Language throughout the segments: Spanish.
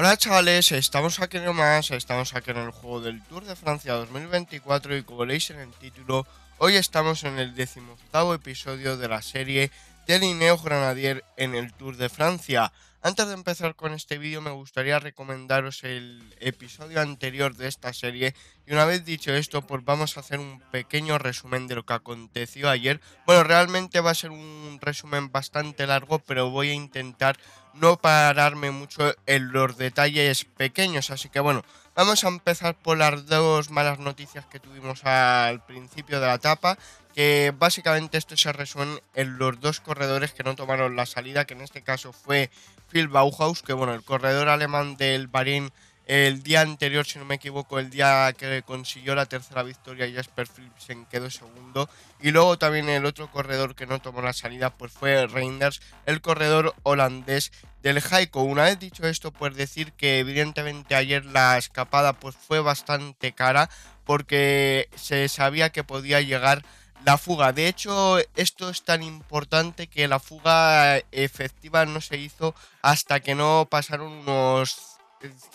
Hola chavales, estamos aquí nomás, estamos aquí en el juego del Tour de Francia 2024 y como leéis en el título, hoy estamos en el decimoctavo episodio de la serie del ineo Granadier en el Tour de Francia. Antes de empezar con este vídeo me gustaría recomendaros el episodio anterior de esta serie y una vez dicho esto pues vamos a hacer un pequeño resumen de lo que aconteció ayer. Bueno, realmente va a ser un resumen bastante largo pero voy a intentar no pararme mucho en los detalles pequeños. Así que bueno, vamos a empezar por las dos malas noticias que tuvimos al principio de la etapa, que básicamente esto se resuelve en los dos corredores que no tomaron la salida, que en este caso fue Phil Bauhaus, que bueno, el corredor alemán del Bahrein el día anterior, si no me equivoco, el día que consiguió la tercera victoria, Jasper Philipsen quedó segundo. Y luego también el otro corredor que no tomó la salida pues fue Reinders, el corredor holandés del Haiko. Una vez dicho esto, pues decir que evidentemente ayer la escapada pues fue bastante cara porque se sabía que podía llegar la fuga. De hecho, esto es tan importante que la fuga efectiva no se hizo hasta que no pasaron unos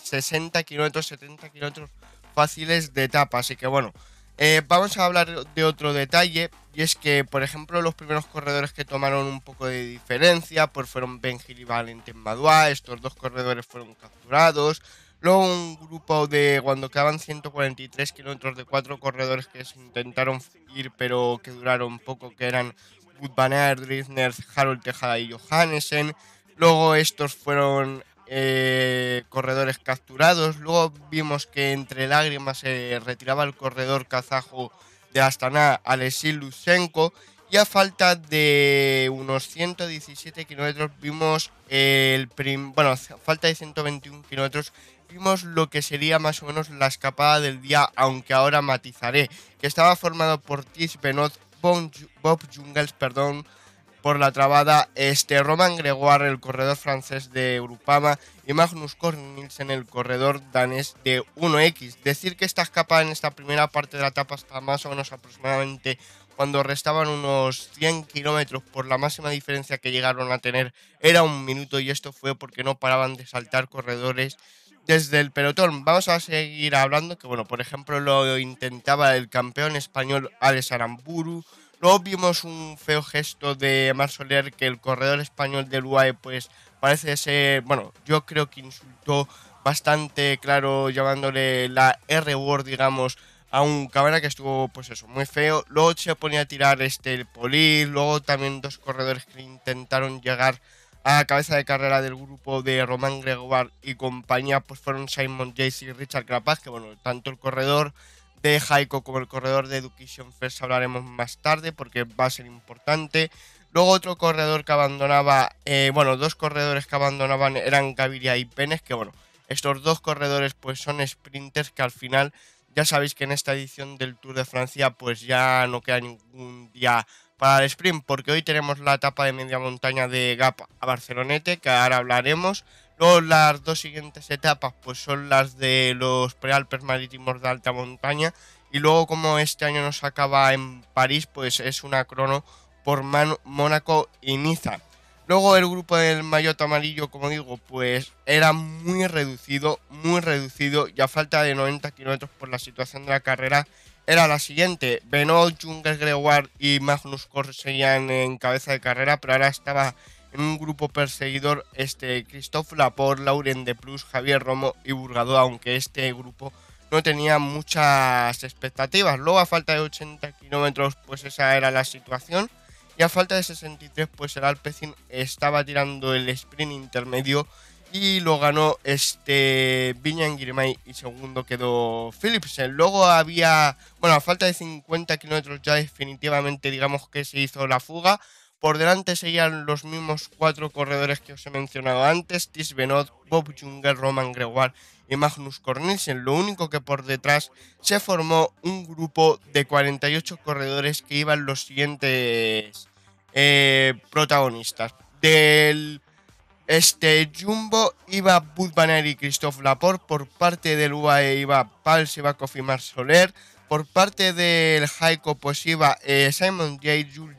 60 kilómetros, 70 kilómetros fáciles de etapa. Así que bueno, eh, vamos a hablar de otro detalle y es que, por ejemplo, los primeros corredores que tomaron un poco de diferencia pues fueron Ben Gil y Valentín Madua. Estos dos corredores fueron capturados. Luego un grupo de, cuando quedaban 143 kilómetros de cuatro corredores que se intentaron ir pero que duraron poco, que eran Wood Banner, Harold Tejada y Johannesen. Luego estos fueron eh, corredores capturados. Luego vimos que entre lágrimas se retiraba el corredor kazajo de Astana, Alexei Lusenko. Y a falta de unos 117 kilómetros vimos el bueno, a falta de 121 kilómetros vimos lo que sería más o menos la escapada del día, aunque ahora matizaré, que estaba formado por Tish Benot, Bob Jungles, perdón, por la trabada este Roman Gregoire, el corredor francés de europama y Magnus Cornilsen, el corredor danés de 1X. Decir que esta escapada en esta primera parte de la etapa hasta más o menos aproximadamente cuando restaban unos 100 kilómetros por la máxima diferencia que llegaron a tener era un minuto y esto fue porque no paraban de saltar corredores desde el pelotón. Vamos a seguir hablando que, bueno, por ejemplo, lo intentaba el campeón español Alex Aramburu, Luego vimos un feo gesto de Mar Soler que el corredor español del UAE, pues parece ser, bueno, yo creo que insultó bastante claro llamándole la R-word, digamos, a un cabana que estuvo, pues eso, muy feo. Luego se ponía a tirar este el Poli, luego también dos corredores que intentaron llegar a cabeza de carrera del grupo de Román Gregobar y compañía, pues fueron Simon Yates y Richard Capaz, que bueno, tanto el corredor de Jaiko como el corredor de Education First hablaremos más tarde porque va a ser importante. Luego otro corredor que abandonaba, eh, bueno, dos corredores que abandonaban eran Gaviria y Penes, que bueno, estos dos corredores pues son sprinters que al final ya sabéis que en esta edición del Tour de Francia pues ya no queda ningún día para el sprint porque hoy tenemos la etapa de media montaña de Gap a Barcelonete que ahora hablaremos. Luego las dos siguientes etapas pues son las de los prealpes marítimos de alta montaña y luego como este año nos acaba en París pues es una crono por Mónaco y Niza. Luego el grupo del Mayotte Amarillo, como digo, pues era muy reducido, muy reducido y a falta de 90 kilómetros por la situación de la carrera era la siguiente. Benoit, Junger, Gregoire y Magnus Cor seguían en cabeza de carrera, pero ahora estaba en un grupo perseguidor este Christophe Laporte, Lauren de Plus, Javier Romo y Burgado, aunque este grupo no tenía muchas expectativas. Luego a falta de 80 kilómetros pues esa era la situación y a falta de 63 pues el Alpecin estaba tirando el sprint intermedio y lo ganó este Viñan Girmay y segundo quedó Philipsen. Luego había, bueno, a falta de 50 kilómetros ya definitivamente digamos que se hizo la fuga. Por delante seguían los mismos cuatro corredores que os he mencionado antes, Tis Benot, Bob Junger, Roman Gregoire y Magnus Cornelsen. Lo único que por detrás se formó un grupo de 48 corredores que iban los siguientes eh, protagonistas. Del este Jumbo iba Bud Banner y Christophe Laporte, por parte del UAE iba Pals, va y Soler, por parte del Haiko pues eh, Simon J.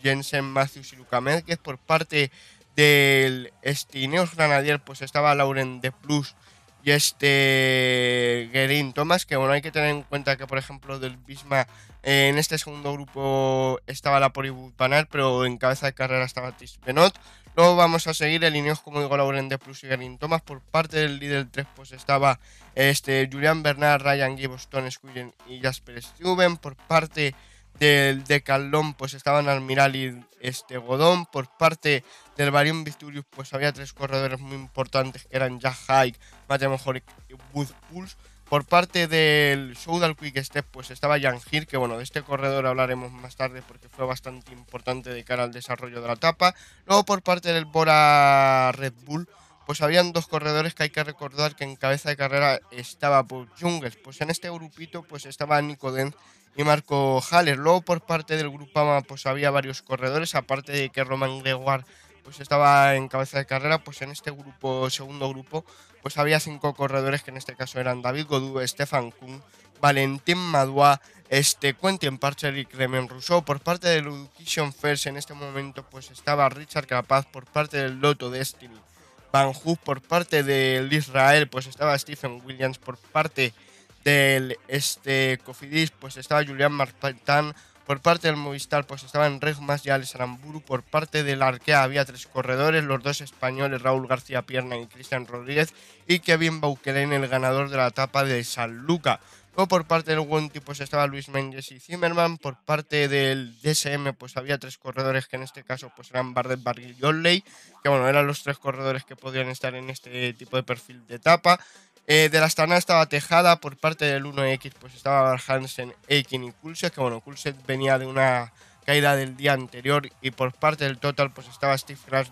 Jensen, Matthews y Luca Por parte del Estineos Granadier, pues estaba Lauren de Plus y este Gerin Thomas, que bueno, hay que tener en cuenta que por ejemplo del Bisma eh, en este segundo grupo estaba la Polibus Banal, pero en cabeza de carrera estaba Tis Luego vamos a seguir el alineados como digo de Plus y Garin Thomas. Por parte del líder 3 pues estaba este, Julian Bernard, Ryan Gibbs, Tony Squillen y Jasper Steuben. Por parte del Decalón pues estaban Almiral y este, Godón. Por parte del Barium Victorious pues había tres corredores muy importantes que eran Jack Hike, Mateo Mejor y Wood Pulse por parte del Soudal Quick Step, pues estaba Jan Gir, que bueno, de este corredor hablaremos más tarde porque fue bastante importante de cara al desarrollo de la etapa. Luego por parte del Bora Red Bull, pues habían dos corredores que hay que recordar que en cabeza de carrera estaba por Pues en este grupito pues estaba Nico Dent y Marco Haller. Luego por parte del Grupama pues había varios corredores, aparte de que Roman Gregoire pues estaba en cabeza de carrera, pues en este grupo, segundo grupo, pues había cinco corredores que en este caso eran David Godú, Stefan Kuhn, Valentín Madua, este, Quentin Parcher y Clement Rousseau. Por parte del Education First en este momento pues estaba Richard Capaz, por parte del Loto Destiny, Van Hoof, por parte del Israel pues estaba Stephen Williams, por parte del este, Cofidis pues estaba Julian Marpentán, por parte del Movistar, pues estaban Regmas y Alessaramburu, Por parte del Arkea había tres corredores, los dos españoles, Raúl García Pierna y Cristian Rodríguez, y Kevin Bauquelén, el ganador de la etapa de San Luca. O por parte del Wonti pues estaba Luis Méndez y Zimmerman, por parte del DSM pues había tres corredores que en este caso pues eran Bardet, Barguil y Olley, que bueno, eran los tres corredores que podían estar en este tipo de perfil de etapa eh, de la Astana estaba tejada por parte del 1X, pues estaba Hansen, Eikin y Kulset, que bueno, Kulset venía de una caída del día anterior y por parte del Total pues estaba Steve Crash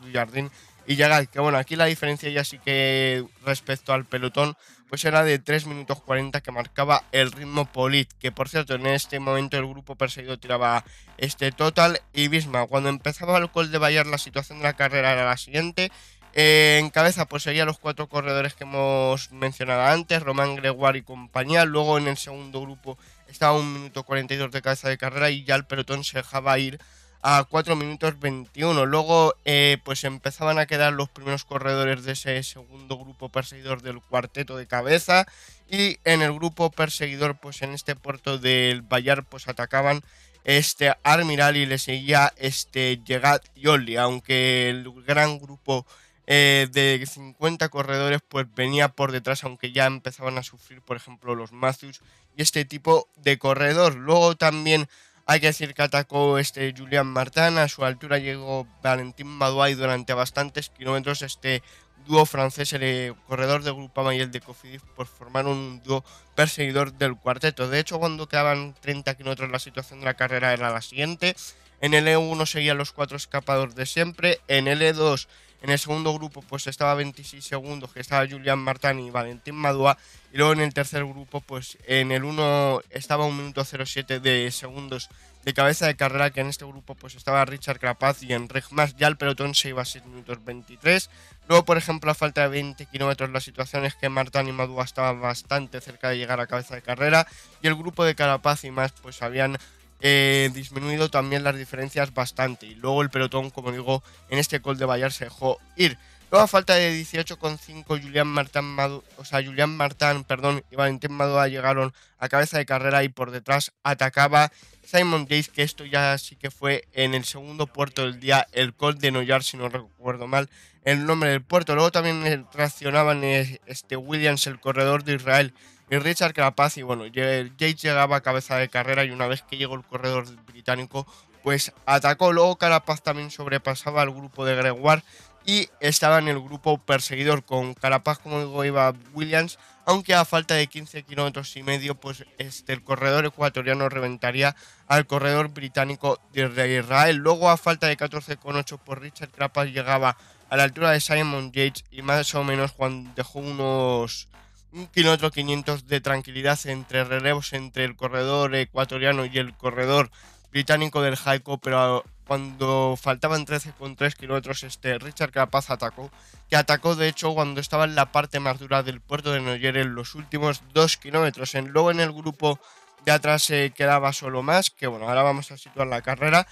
y Yagad, que bueno, aquí la diferencia ya sí que respecto al pelotón pues era de 3 minutos 40 que marcaba el ritmo Polit, que por cierto en este momento el grupo perseguido tiraba este total y Bisma. Cuando empezaba el col de Bayern la situación de la carrera era la siguiente, en cabeza, pues serían los cuatro corredores que hemos mencionado antes, Román Gregoire y compañía. Luego en el segundo grupo estaba un minuto 42 de cabeza de carrera y ya el pelotón se dejaba ir a 4 minutos 21. Luego, eh, pues empezaban a quedar los primeros corredores de ese segundo grupo perseguidor del cuarteto de cabeza. Y en el grupo perseguidor, pues en este puerto del Bayar, pues atacaban este Armiral y le seguía este Llegat y Aunque el gran grupo eh, de 50 corredores, pues venía por detrás, aunque ya empezaban a sufrir, por ejemplo, los Matthews y este tipo de corredor. Luego también hay que decir que atacó este Julian Martán a su altura llegó Valentín Maduay durante bastantes kilómetros, este dúo francés, el eh, corredor de Grupama y el de Cofidis, Por pues formaron un dúo perseguidor del cuarteto. De hecho, cuando quedaban 30 kilómetros, la situación de la carrera era la siguiente. En el E1 seguían los cuatro escapadores de siempre. En el E2 en el segundo grupo pues estaba 26 segundos, que estaba Julian Martán y Valentín Madua. Y luego en el tercer grupo, pues en el 1 estaba 1 minuto 07 de segundos de cabeza de carrera, que en este grupo pues estaba Richard Carapaz y Enric Mas. Ya el pelotón se iba a 6 minutos 23. Luego, por ejemplo, a falta de 20 kilómetros, la situación es que Martán y Madua estaban bastante cerca de llegar a cabeza de carrera. Y el grupo de Carapaz y más pues habían eh, disminuido también las diferencias bastante. Y luego el pelotón, como digo, en este col de Bayar se dejó ir. Luego a falta de 18,5, Julián Martán, o sea, Julián Martán perdón, y Valentín llegaron a cabeza de carrera y por detrás atacaba Simon Yates, que esto ya sí que fue en el segundo puerto del día, el col de Noyar, si no recuerdo mal el nombre del puerto. Luego también reaccionaban eh, este Williams, el corredor de Israel, y Richard Carapaz. Y bueno, Jade llegaba a cabeza de carrera y una vez que llegó el corredor británico, pues atacó. Luego Carapaz también sobrepasaba al grupo de Gregoire y estaba en el grupo perseguidor con Carapaz, como digo, iba Williams, aunque a falta de 15 kilómetros y medio, pues este, el corredor ecuatoriano reventaría al corredor británico de Israel. Luego a falta de 14,8 por pues, Richard Carapaz llegaba a la altura de Simon Yates y más o menos cuando dejó unos un kilómetro 500 de tranquilidad entre relevos entre el corredor ecuatoriano y el corredor británico del Jaico, pero cuando faltaban 13,3 kilómetros, este Richard Capaz atacó, que atacó de hecho cuando estaba en la parte más dura del puerto de Noyer en los últimos 2 kilómetros. luego en el grupo de atrás se eh, quedaba solo más, que bueno, ahora vamos a situar la carrera.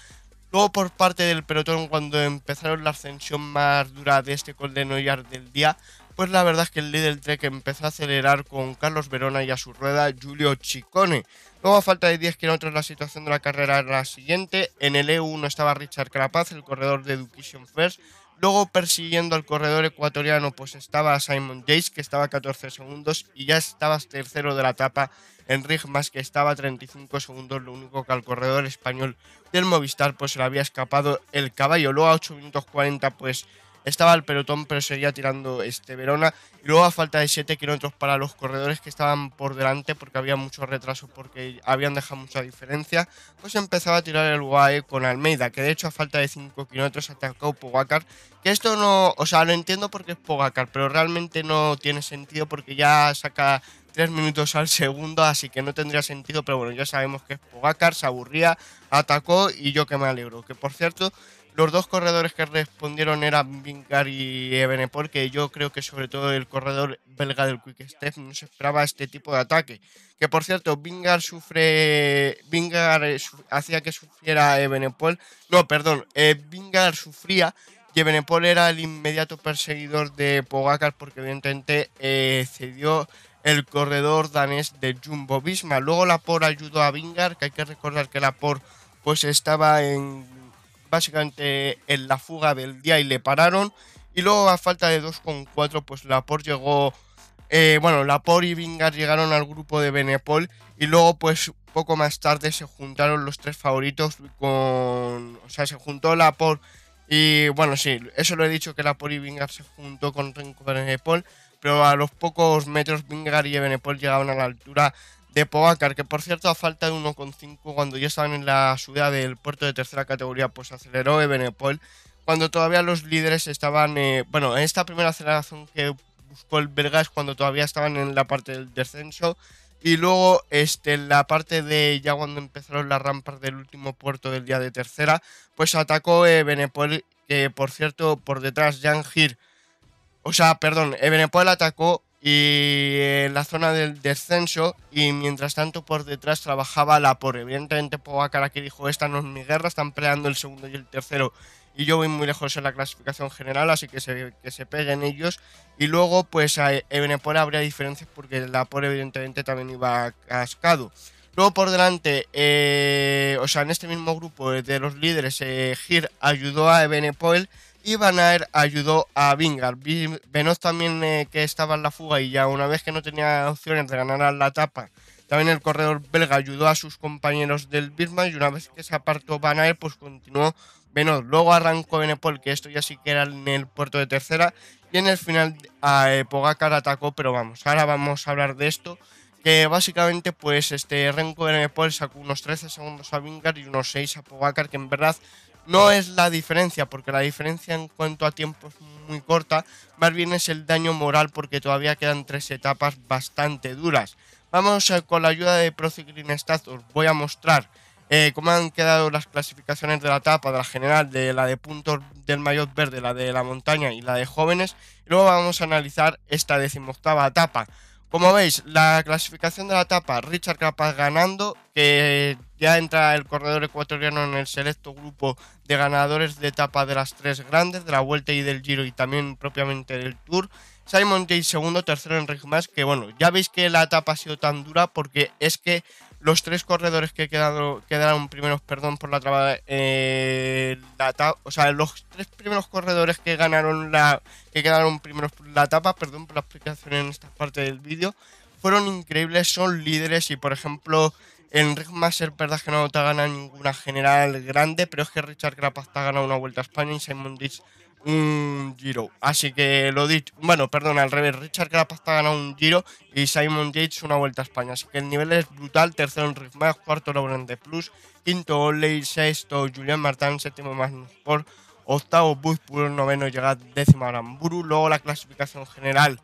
Luego por parte del pelotón, cuando empezaron la ascensión más dura de este Col de Noyer del día, pues la verdad es que el líder Trek empezó a acelerar con Carlos Verona y a su rueda Julio Ciccone. Luego a falta de 10 kilómetros la situación de la carrera era la siguiente. En el E1 estaba Richard Carapaz, el corredor de Education First. Luego persiguiendo al corredor ecuatoriano pues estaba Simon Yates que estaba a 14 segundos y ya estaba tercero de la etapa Enric Mas que estaba a 35 segundos, lo único que al corredor español del Movistar pues se le había escapado el caballo. Luego a 8 minutos 40 pues estaba el pelotón, pero seguía tirando este Verona. Y luego a falta de 7 kilómetros para los corredores que estaban por delante, porque había mucho retraso, porque habían dejado mucha diferencia, pues empezaba a tirar el UAE con Almeida, que de hecho a falta de 5 kilómetros atacó Pogacar. Que esto no, o sea, lo entiendo porque es Pogacar, pero realmente no tiene sentido porque ya saca 3 minutos al segundo, así que no tendría sentido, pero bueno, ya sabemos que es Pogacar, se aburría, atacó y yo que me alegro. Que por cierto, los dos corredores que respondieron eran Vingar y Evenepoel... Que yo creo que sobre todo el corredor belga del Quick Step no se esperaba este tipo de ataque. Que por cierto, Vingar sufre. Vingar hacía que sufriera Ebenepol. No, perdón, eh, Vingar sufría y Ebenepol era el inmediato perseguidor de Pogacar porque evidentemente eh, cedió el corredor danés de Jumbo Visma. Luego la por ayudó a Vingar, que hay que recordar que Por, pues estaba en básicamente en la fuga del día y le pararon. Y luego a falta de 2,4 pues por llegó, eh, bueno, por y Vingar llegaron al grupo de Benepol y luego pues poco más tarde se juntaron los tres favoritos con, o sea, se juntó por y bueno, sí, eso lo he dicho que Laporte y Vingar se juntó con Renko Benepol, pero a los pocos metros Vingar y Benepol llegaron a la altura de Pogacar, que por cierto a falta de 1,5 cuando ya estaban en la ciudad del puerto de tercera categoría, pues aceleró Ebenepol, cuando todavía los líderes estaban, eh, bueno, en esta primera aceleración que buscó el Vergas cuando todavía estaban en la parte del descenso, y luego este, en la parte de ya cuando empezaron las rampas del último puerto del día de tercera, pues atacó Ebenepol, que por cierto por detrás Jan Gir, o sea, perdón, Ebenepol atacó y en la zona del descenso y mientras tanto por detrás trabajaba la por evidentemente Pogacar que dijo esta no es mi guerra están peleando el segundo y el tercero y yo voy muy lejos en la clasificación general así que se, que se peguen ellos y luego pues a Ebenepoel habría diferencias porque la por evidentemente también iba cascado luego por delante eh, o sea en este mismo grupo de los líderes eh, Gir ayudó a Ebenepoel y Van ayudó a vingar ...Venoz también eh, que estaba en la fuga y ya una vez que no tenía opciones de ganar la etapa, también el corredor belga ayudó a sus compañeros del Birman y una vez que se apartó Van pues continuó Venoz... Luego arrancó Benepol, que esto ya sí que era en el puerto de tercera y en el final a eh, Pogacar atacó, pero vamos, ahora vamos a hablar de esto. Que básicamente, pues este Renko Benepol sacó unos 13 segundos a vingar y unos 6 a Pogacar, que en verdad no es la diferencia, porque la diferencia en cuanto a tiempo es muy corta, más bien es el daño moral porque todavía quedan tres etapas bastante duras. Vamos eh, con la ayuda de Prociclin Stats, voy a mostrar eh, cómo han quedado las clasificaciones de la etapa, de la general, de la de puntos del maillot verde, la de la montaña y la de jóvenes. Y luego vamos a analizar esta decimoctava etapa. Como veis, la clasificación de la etapa, Richard Capaz ganando, que ya entra el corredor ecuatoriano en el selecto grupo de ganadores de etapa de las tres grandes, de la Vuelta y del Giro y también propiamente del Tour. Simon Yates segundo, tercero en Más, que bueno, ya veis que la etapa ha sido tan dura porque es que los tres corredores que quedaron, quedaron primeros, perdón por la trabada, eh, o sea, los tres primeros corredores que ganaron la, que quedaron primeros por la etapa, perdón por la explicación en esta parte del vídeo, fueron increíbles, son líderes y por ejemplo en ser verdad que no te ha ganado ninguna general grande, pero es que Richard Grappa te ha ganado una vuelta a España y Simon Yates un giro. Así que lo dicho, bueno, perdón, al revés, Richard Grappa te ha ganado un giro y Simon Yates una vuelta a España. Así que el nivel es brutal, tercero en cuarto Laurent de Plus, quinto Oley, sexto Julian Martin, séptimo Magnus Sport, octavo Bush, noveno llega décimo Aramburu, luego la clasificación general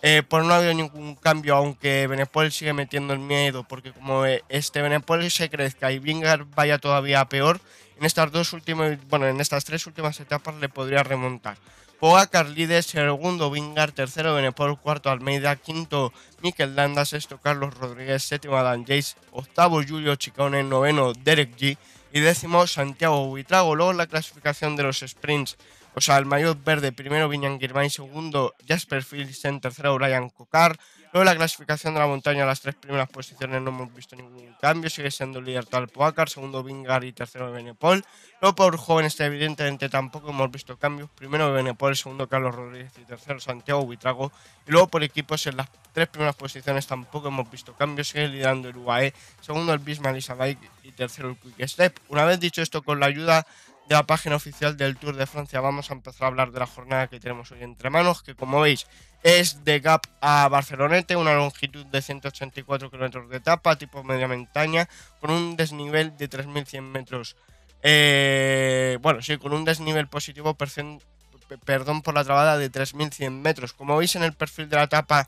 eh, no ha habido ningún cambio, aunque Benepol sigue metiendo el miedo, porque como eh, este Benepol se crezca y Vingar vaya todavía peor, en estas dos últimas, bueno, en estas tres últimas etapas le podría remontar. Pogacar líder, segundo Vingar, tercero Benepol, cuarto Almeida, quinto Mikel Landa, sexto Carlos Rodríguez, séptimo Dan Jace, octavo Julio Chicone, noveno Derek G y décimo Santiago Buitrago. Luego la clasificación de los sprints o sea, el mayor verde primero Viñan Girmain, segundo Jasper Philipsen, tercero Brian Cocar. Luego la clasificación de la montaña, las tres primeras posiciones no hemos visto ningún cambio. Sigue siendo líder tal Poacar, segundo Vingar y tercero Benepol. Luego por jóvenes evidentemente tampoco hemos visto cambios. Primero Benepol, segundo Carlos Rodríguez y tercero Santiago Buitrago. Y luego por equipos en las tres primeras posiciones tampoco hemos visto cambios. Sigue liderando el UAE, segundo el Bismarck y tercero el Quick Step. Una vez dicho esto con la ayuda de la página oficial del Tour de Francia. Vamos a empezar a hablar de la jornada que tenemos hoy entre manos, que como veis es de Gap a Barcelonete, una longitud de 184 km de etapa, tipo media montaña, con un desnivel de 3.100 metros. Eh, bueno, sí, con un desnivel positivo, perdón por la trabada, de 3.100 metros. Como veis en el perfil de la etapa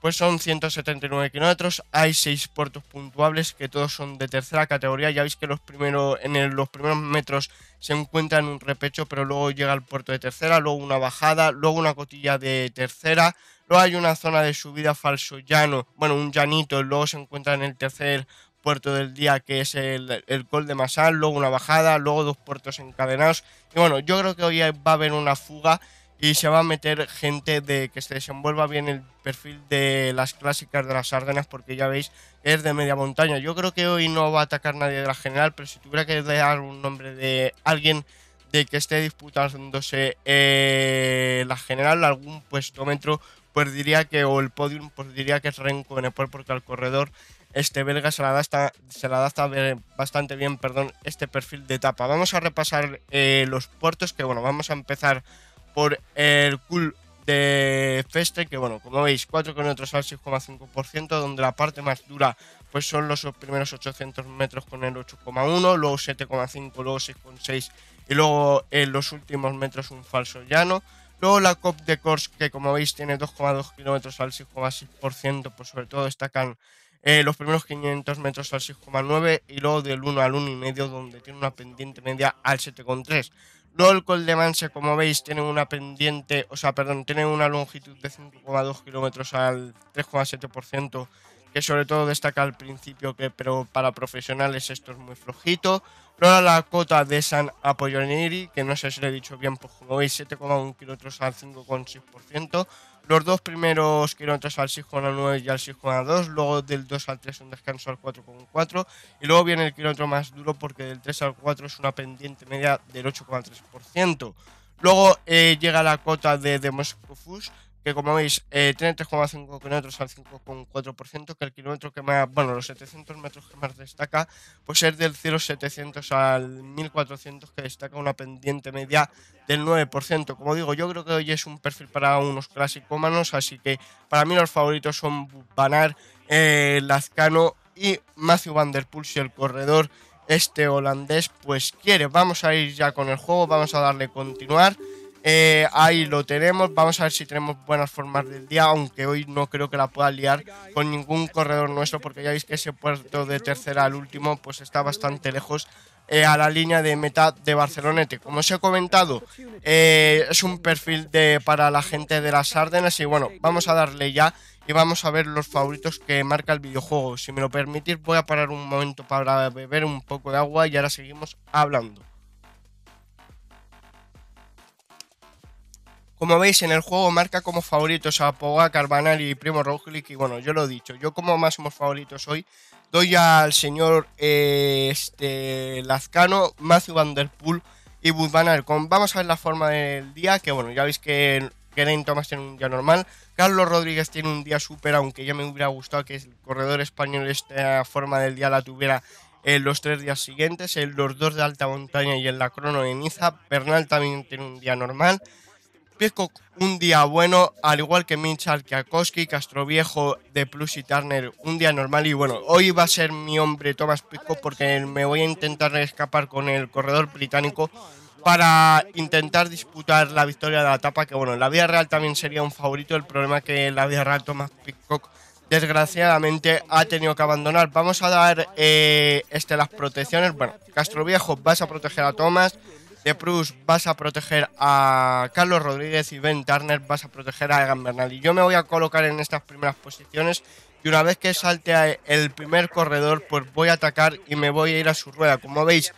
pues son 179 kilómetros. Hay 6 puertos puntuables que todos son de tercera categoría. Ya veis que los primeros, en los primeros metros se encuentra en un repecho, pero luego llega el puerto de tercera, luego una bajada, luego una cotilla de tercera. Luego hay una zona de subida falso llano, bueno, un llanito, luego se encuentra en el tercer puerto del día que es el, el Col de Masal, luego una bajada, luego dos puertos encadenados. Y bueno, yo creo que hoy va a haber una fuga y se va a meter gente de que se desenvuelva bien el perfil de las clásicas de las Ardenas, porque ya veis, es de media montaña. Yo creo que hoy no va a atacar nadie de la general, pero si tuviera que dar un nombre de alguien de que esté disputándose eh, la general, algún puesto metro pues diría que, o el podium, pues diría que es Renko Nepal porque al corredor este belga se la adapta, se la adapta bastante bien perdón, este perfil de etapa. Vamos a repasar eh, los puertos, que bueno, vamos a empezar por el cool de Feste, que bueno, como veis, 4 4,8 al 6,5%, donde la parte más dura pues son los primeros 800 metros con el 8,1, luego 7,5, luego 6,6 y luego en los últimos metros un falso llano. Luego la COP de Kors, que como veis tiene 2,2 kilómetros al 6,6%, pues sobre todo destacan eh, los primeros 500 metros al 6,9 y luego del 1 al 1,5 donde tiene una pendiente media al 7,3. Luego el col de Mancha, como veis, tiene una pendiente, o sea, perdón, tiene una longitud de 5,2 kilómetros al 3,7%, que sobre todo destaca al principio, que, pero para profesionales esto es muy flojito. Luego la cota de San Apolloneri, que no sé si lo he dicho bien, pues como veis, 7,1 kilómetros al 5,6%. Los dos primeros kilómetros al 6,9 y al 6,2, luego del 2 al 3 un descanso al 4,4 y luego viene el kilómetro más duro porque del 3 al 4 es una pendiente media del 8,3%. Luego eh, llega la cota de Fush que como veis eh, tiene 3,5 kilómetros al 5,4%, que el kilómetro que más, bueno, los 700 metros que más destaca, pues es del 0700 al 1400, que destaca una pendiente media del 9%. Como digo, yo creo que hoy es un perfil para unos clásicómanos, así que para mí los favoritos son Banar, eh, Lazcano y Matthew Van Der Poel, si el corredor este holandés pues quiere. Vamos a ir ya con el juego, vamos a darle continuar. Eh, ahí lo tenemos. Vamos a ver si tenemos buenas formas del día, aunque hoy no creo que la pueda liar con ningún corredor nuestro, porque ya veis que ese puerto de tercera al último pues está bastante lejos. Eh, a la línea de meta de Barcelonete. Como os he comentado, eh, es un perfil para la gente de las Ardenas y bueno, vamos a darle ya y vamos a ver los favoritos que marca el videojuego. Si me lo permitís, voy a parar un momento para beber un poco de agua y ahora seguimos hablando. Como veis, en el juego marca como favoritos a Pogacar, Banal y Primo Roglic. Y bueno, yo lo he dicho, yo como máximos favoritos hoy doy al señor eh, este, Lazcano, Matthew Van Der Poel y Wood Vamos a ver la forma del día, que bueno, ya veis que Geraint Thomas tiene un día normal. Carlos Rodríguez tiene un día súper, aunque ya me hubiera gustado que el corredor español esta forma del día la tuviera en los tres días siguientes, en los dos de alta montaña y en la crono de Niza. Bernal también tiene un día normal. Piesco un día bueno, al igual que Minchar Castro Castroviejo de Plus y Turner, un día normal. Y bueno, hoy va a ser mi hombre Thomas Pico porque me voy a intentar escapar con el corredor británico para intentar disputar la victoria de la etapa, que bueno, la Vía Real también sería un favorito, el problema es que la Vía Real Thomas picock desgraciadamente ha tenido que abandonar. Vamos a dar eh, este, las protecciones, bueno, Castroviejo vas a proteger a Thomas, de Prus vas a proteger a Carlos Rodríguez y Ben Turner vas a proteger a Egan Bernal. Y yo me voy a colocar en estas primeras posiciones y una vez que salte el primer corredor, pues voy a atacar y me voy a ir a su rueda. Como veis,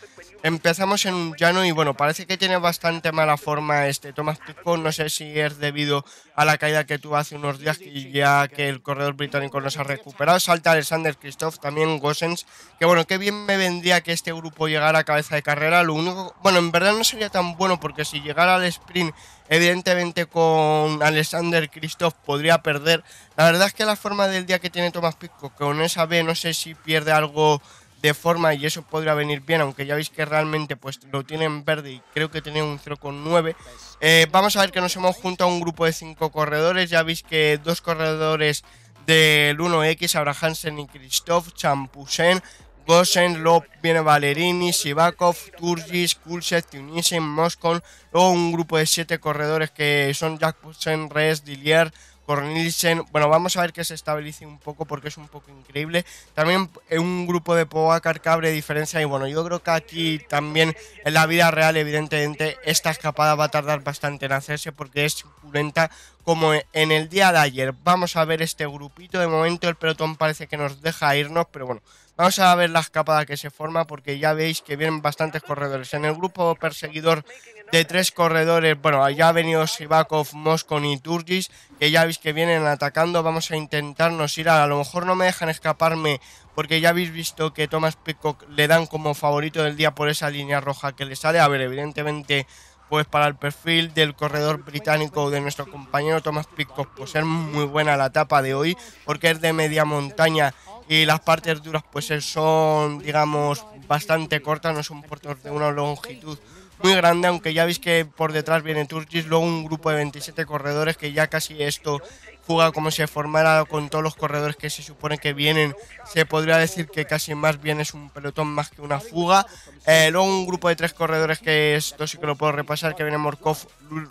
Empezamos en un llano y bueno, parece que tiene bastante mala forma este Tomás Pico No sé si es debido a la caída que tuvo hace unos días y ya que el corredor británico nos ha recuperado. Salta Alexander Kristoff, también Gossens. Que bueno, qué bien me vendría que este grupo llegara a cabeza de carrera. Lo único, bueno, en verdad no sería tan bueno porque si llegara al sprint, evidentemente con Alexander Kristoff podría perder. La verdad es que la forma del día que tiene Thomas Pico con esa B, no sé si pierde algo de forma y eso podría venir bien, aunque ya veis que realmente pues lo tienen verde y creo que tiene un 0,9. Eh, vamos a ver que nos hemos juntado a un grupo de 5 corredores, ya veis que dos corredores del 1X, habrá Hansen y Christoph, Champusen, Gosen, luego viene Valerini, Sivakov, Turgis, Kulsev, Tunisin, Moscon, luego un grupo de 7 corredores que son Pusen, Res, Dillier, Cornelsen. Bueno, vamos a ver que se estabilice un poco porque es un poco increíble. También eh, un grupo de Pogacar que abre diferencia. Y bueno, yo creo que aquí también en la vida real, evidentemente, esta escapada va a tardar bastante en hacerse porque es lenta como en el día de ayer. Vamos a ver este grupito. De momento el pelotón parece que nos deja irnos, pero bueno. Vamos a ver la escapada que se forma porque ya veis que vienen bastantes corredores. En el grupo perseguidor de tres corredores. Bueno, allá ha venido Sivakov, Moscon y Turgis, que ya veis que vienen atacando. Vamos a intentarnos ir a... lo mejor no me dejan escaparme, porque ya habéis visto que Thomas Peacock le dan como favorito del día por esa línea roja que le sale. A ver, evidentemente pues para el perfil del corredor británico de nuestro compañero Thomas Pico pues es muy buena la etapa de hoy, porque es de media montaña y las partes duras pues son, digamos, bastante cortas, no son puertos de una longitud muy grande, aunque ya veis que por detrás viene Turgis, luego un grupo de 27 corredores que ya casi esto juega como se formara con todos los corredores que se supone que vienen. Se podría decir que casi más bien es un pelotón más que una fuga. Eh, luego un grupo de tres corredores que esto sí que lo puedo repasar, que viene Morkov,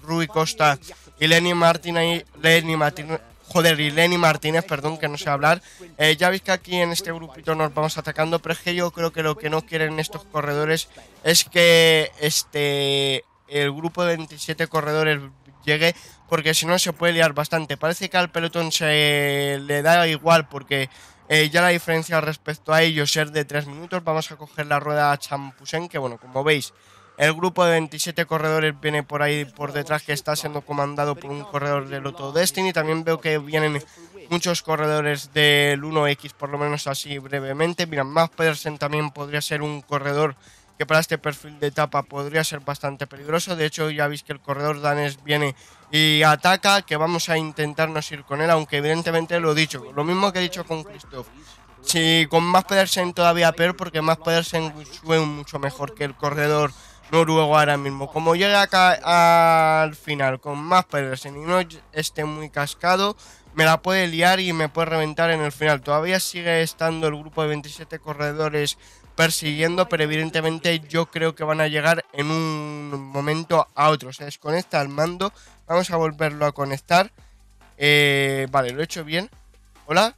Rui Costa y Lenny Martin ahí, Lenny Joder, y Lenny Martínez, perdón que no sé hablar. Eh, ya veis que aquí en este grupito nos vamos atacando, pero es que yo creo que lo que no quieren estos corredores es que este el grupo de 27 corredores llegue, porque si no se puede liar bastante. Parece que al pelotón se le da igual, porque eh, ya la diferencia respecto a ellos es de 3 minutos. Vamos a coger la rueda Champusen, que bueno, como veis, el grupo de 27 corredores viene por ahí por detrás que está siendo comandado por un corredor del Lotto Destiny. También veo que vienen muchos corredores del 1X, por lo menos así brevemente. Mira, más Pedersen también podría ser un corredor que para este perfil de etapa podría ser bastante peligroso. De hecho, ya veis que el corredor danés viene y ataca, que vamos a intentarnos ir con él, aunque evidentemente lo he dicho, lo mismo que he dicho con Christoph. Si con más Pedersen todavía peor, porque más Pedersen sube mucho mejor que el corredor noruego ahora mismo. Como llega acá al final con más en y no esté muy cascado, me la puede liar y me puede reventar en el final. Todavía sigue estando el grupo de 27 corredores persiguiendo, pero evidentemente yo creo que van a llegar en un momento a otro. Se desconecta el este mando, vamos a volverlo a conectar. Eh, vale, lo he hecho bien. Hola.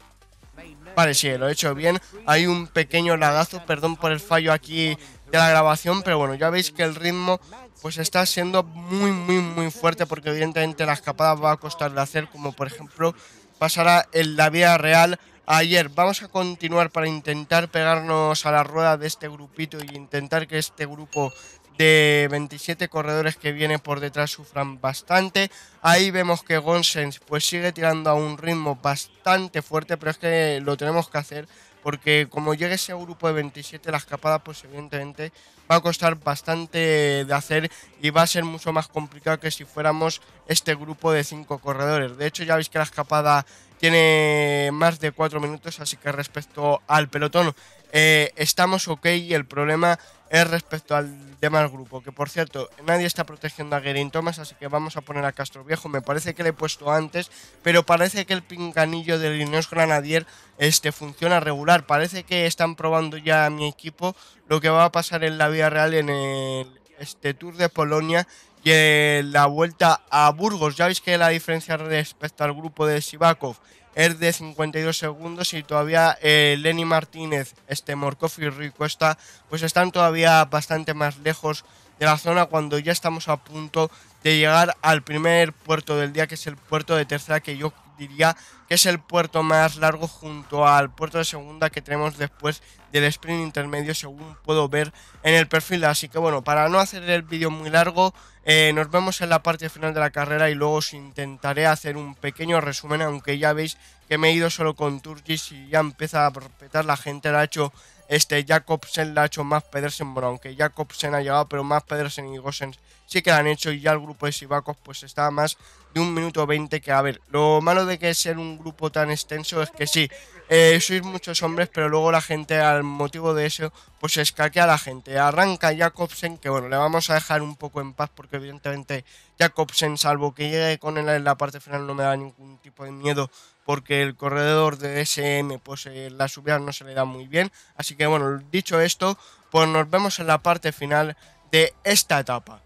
Vale, sí, lo he hecho bien. Hay un pequeño lagazo, perdón por el fallo aquí de la grabación, pero bueno, ya veis que el ritmo pues está siendo muy, muy, muy fuerte porque evidentemente la escapada va a costar de hacer, como por ejemplo pasará en la vía real ayer. Vamos a continuar para intentar pegarnos a la rueda de este grupito y intentar que este grupo de 27 corredores que viene por detrás sufran bastante. Ahí vemos que Gonsens pues sigue tirando a un ritmo bastante fuerte, pero es que lo tenemos que hacer porque como llegue ese grupo de 27, la escapada pues evidentemente va a costar bastante de hacer y va a ser mucho más complicado que si fuéramos este grupo de 5 corredores. De hecho ya veis que la escapada tiene más de 4 minutos, así que respecto al pelotón eh, estamos ok y el problema es respecto al tema del grupo. Que por cierto, nadie está protegiendo a Gerin Thomas, así que vamos a poner a Castro Viejo. Me parece que le he puesto antes, pero parece que el pinganillo del Ineos Granadier este, funciona regular. Parece que están probando ya mi equipo lo que va a pasar en la vida real en este Tour de Polonia y la vuelta a Burgos. Ya veis que la diferencia respecto al grupo de Sivakov es de 52 segundos y todavía eh, Lenny Martínez, este y Rui Cuesta pues están todavía bastante más lejos de la zona cuando ya estamos a punto de llegar al primer puerto del día, que es el puerto de tercera, que yo diría que es el puerto más largo junto al puerto de segunda que tenemos después del sprint intermedio según puedo ver en el perfil. Así que bueno, para no hacer el vídeo muy largo, eh, nos vemos en la parte final de la carrera y luego os intentaré hacer un pequeño resumen, aunque ya veis que me he ido solo con Turgis y ya empieza a respetar la gente, la ha hecho este Jacobsen la ha hecho más Pedersen bueno, que Jacobsen ha llegado, pero más Pedersen y Gosen sí que la han hecho y ya el grupo de Sivakov pues está más de un minuto 20 que a ver, lo malo de que ser un grupo tan extenso es que sí, eh, sois muchos hombres, pero luego la gente al motivo de eso pues escaquea a la gente. Arranca Jacobsen, que bueno, le vamos a dejar un poco en paz porque evidentemente Jacobsen, salvo que llegue con él en la parte final, no me da ningún tipo de miedo porque el corredor de SM, pues eh, la subida no se le da muy bien. Así que bueno, dicho esto, pues nos vemos en la parte final de esta etapa.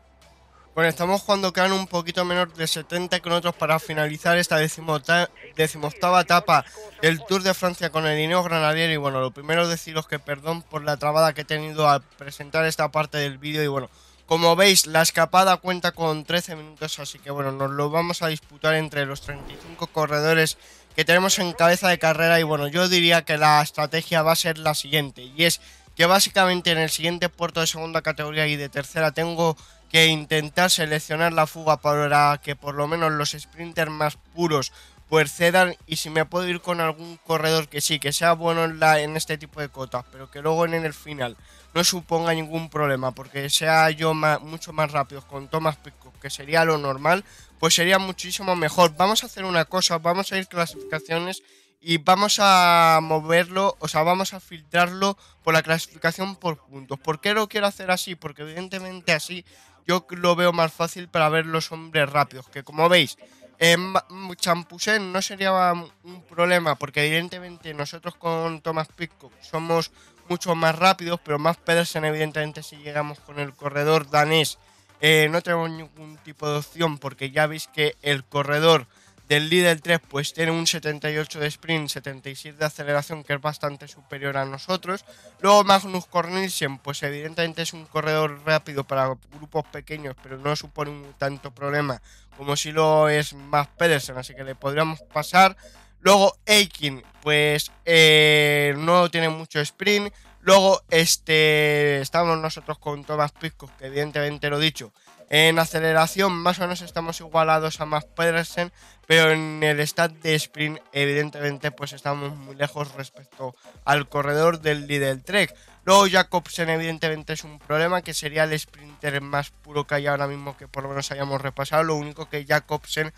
Bueno, estamos jugando quedan un poquito menos de 70 kilómetros para finalizar esta decimoctava etapa del Tour de Francia con el ineo Granadier. Y bueno, lo primero deciros que perdón por la trabada que he tenido al presentar esta parte del vídeo. Y bueno, como veis, la escapada cuenta con 13 minutos, así que bueno, nos lo vamos a disputar entre los 35 corredores que tenemos en cabeza de carrera y bueno, yo diría que la estrategia va a ser la siguiente y es que básicamente en el siguiente puerto de segunda categoría y de tercera tengo que intentar seleccionar la fuga para que por lo menos los sprinters más puros pues cedan y si me puedo ir con algún corredor que sí, que sea bueno en, este tipo de cotas, pero que luego en el final no suponga ningún problema, porque sea yo mucho más rápido con tomas Pico que sería lo normal, pues sería muchísimo mejor. Vamos a hacer una cosa, vamos a ir clasificaciones y vamos a moverlo, o sea, vamos a filtrarlo por la clasificación por puntos. ¿Por qué lo quiero hacer así? Porque evidentemente así yo lo veo más fácil para ver los hombres rápidos, que como veis, en Champusen no sería un problema, porque evidentemente nosotros con Thomas pico somos mucho más rápidos, pero más Pedersen evidentemente si llegamos con el corredor danés eh, no tenemos ningún tipo de opción porque ya veis que el corredor del líder 3 pues tiene un 78 de sprint, 76 de aceleración que es bastante superior a nosotros. Luego Magnus Cornelsen pues evidentemente es un corredor rápido para grupos pequeños pero no supone un tanto problema como si lo es más Pedersen, así que le podríamos pasar. Luego Aikin pues eh, no tiene mucho sprint. Luego, este, estamos nosotros con Thomas Picos que evidentemente lo dicho, en aceleración más o menos estamos igualados a Max Pedersen, pero en el stat de sprint evidentemente pues estamos muy lejos respecto al corredor del Lidl Trek. Luego Jacobsen evidentemente es un problema que sería el sprinter más puro que hay ahora mismo que por lo menos hayamos repasado. Lo único que Jacobsen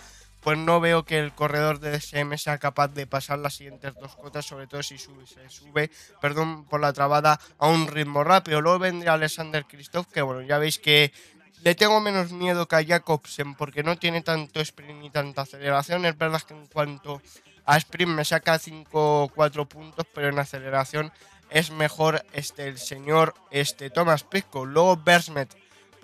pues no veo que el corredor de DSM sea capaz de pasar las siguientes dos cuotas, sobre todo si sube, se sube, perdón por la trabada, a un ritmo rápido. Luego vendría Alexander Kristoff, que bueno, ya veis que le tengo menos miedo que a Jacobsen porque no tiene tanto sprint ni tanta aceleración. Es verdad que en cuanto a sprint me saca 5 o 4 puntos, pero en aceleración es mejor este, el señor este, Thomas Pisco. Luego Bersmet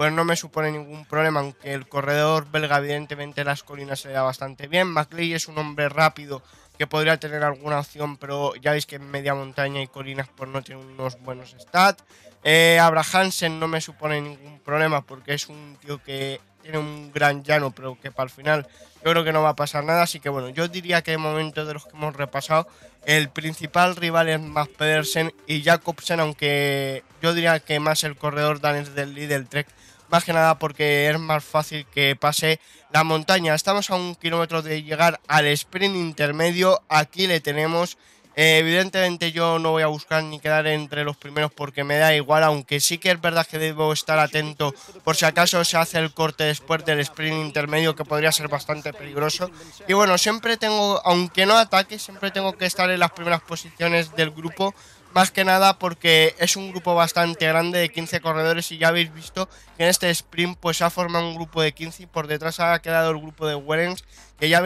pues no me supone ningún problema, aunque el corredor belga evidentemente las colinas se da bastante bien. McLeay es un hombre rápido que podría tener alguna opción, pero ya veis que en media montaña y colinas pues no tiene unos buenos stats. Eh, Abrahansen no me supone ningún problema porque es un tío que tiene un gran llano, pero que para el final yo creo que no va a pasar nada. Así que bueno, yo diría que de momento de los que hemos repasado, el principal rival es más Pedersen y Jacobsen, aunque yo diría que más el corredor danés del Lidl Trek más que nada porque es más fácil que pase la montaña. Estamos a un kilómetro de llegar al sprint intermedio, aquí le tenemos. Eh, evidentemente yo no voy a buscar ni quedar entre los primeros porque me da igual, aunque sí que es verdad que debo estar atento por si acaso se hace el corte después del sprint intermedio que podría ser bastante peligroso. Y bueno, siempre tengo, aunque no ataque, siempre tengo que estar en las primeras posiciones del grupo más que nada porque es un grupo bastante grande de 15 corredores y ya habéis visto que en este sprint pues ha formado un grupo de 15 y por detrás ha quedado el grupo de Werens que ya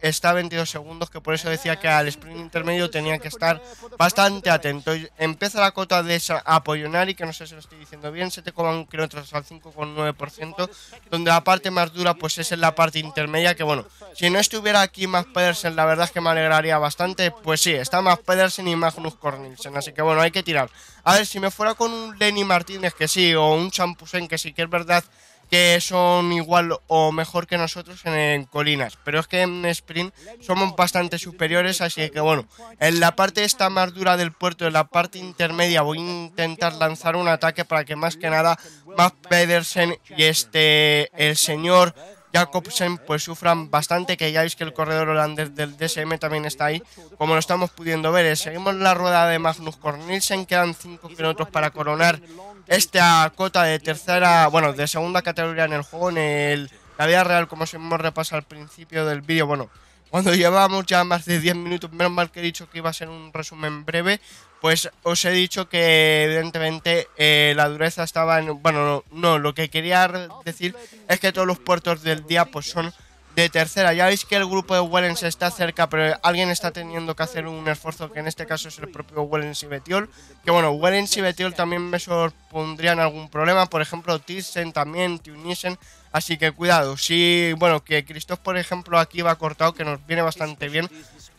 está 22 segundos, que por eso decía que al sprint intermedio tenía que estar bastante atento. Empieza la cota de y que no sé si lo estoy diciendo bien, se te 7,1 kilómetros al 5,9%, donde la parte más dura pues es en la parte intermedia, que bueno, si no estuviera aquí Max Pedersen, la verdad es que me alegraría bastante, pues sí, está más Pedersen y Magnus Cornelsen, así que bueno, hay que tirar. A ver, si me fuera con un Lenny Martínez, que sí, o un Champusen, que sí, que es verdad que son igual o mejor que nosotros en, colinas, pero es que en sprint somos bastante superiores, así que bueno, en la parte esta más dura del puerto, en la parte intermedia, voy a intentar lanzar un ataque para que más que nada Matt Pedersen y este el señor Jacobsen pues sufran bastante, que ya veis que el corredor holandés del DSM también está ahí, como lo estamos pudiendo ver. Eh, seguimos la rueda de Magnus Cornelsen, quedan 5 kilómetros para coronar esta cota de tercera, bueno, de segunda categoría en el juego, en el, la vida real, como os hemos repasado al principio del vídeo, bueno, cuando llevamos ya más de 10 minutos, menos mal que he dicho que iba a ser un resumen breve, pues os he dicho que evidentemente eh, la dureza estaba en... Bueno, no, lo que quería decir es que todos los puertos del día son de tercera. Ya veis que el grupo de Wellens está cerca, pero alguien está teniendo que hacer un esfuerzo, que en este caso es el propio Wellens y Betiol. Que bueno, Wellens y Betiol también me supondrían algún problema, por ejemplo, Thyssen también, Tunisen. Así que cuidado, sí, bueno, que Christoph, por ejemplo, aquí va cortado, que nos viene bastante bien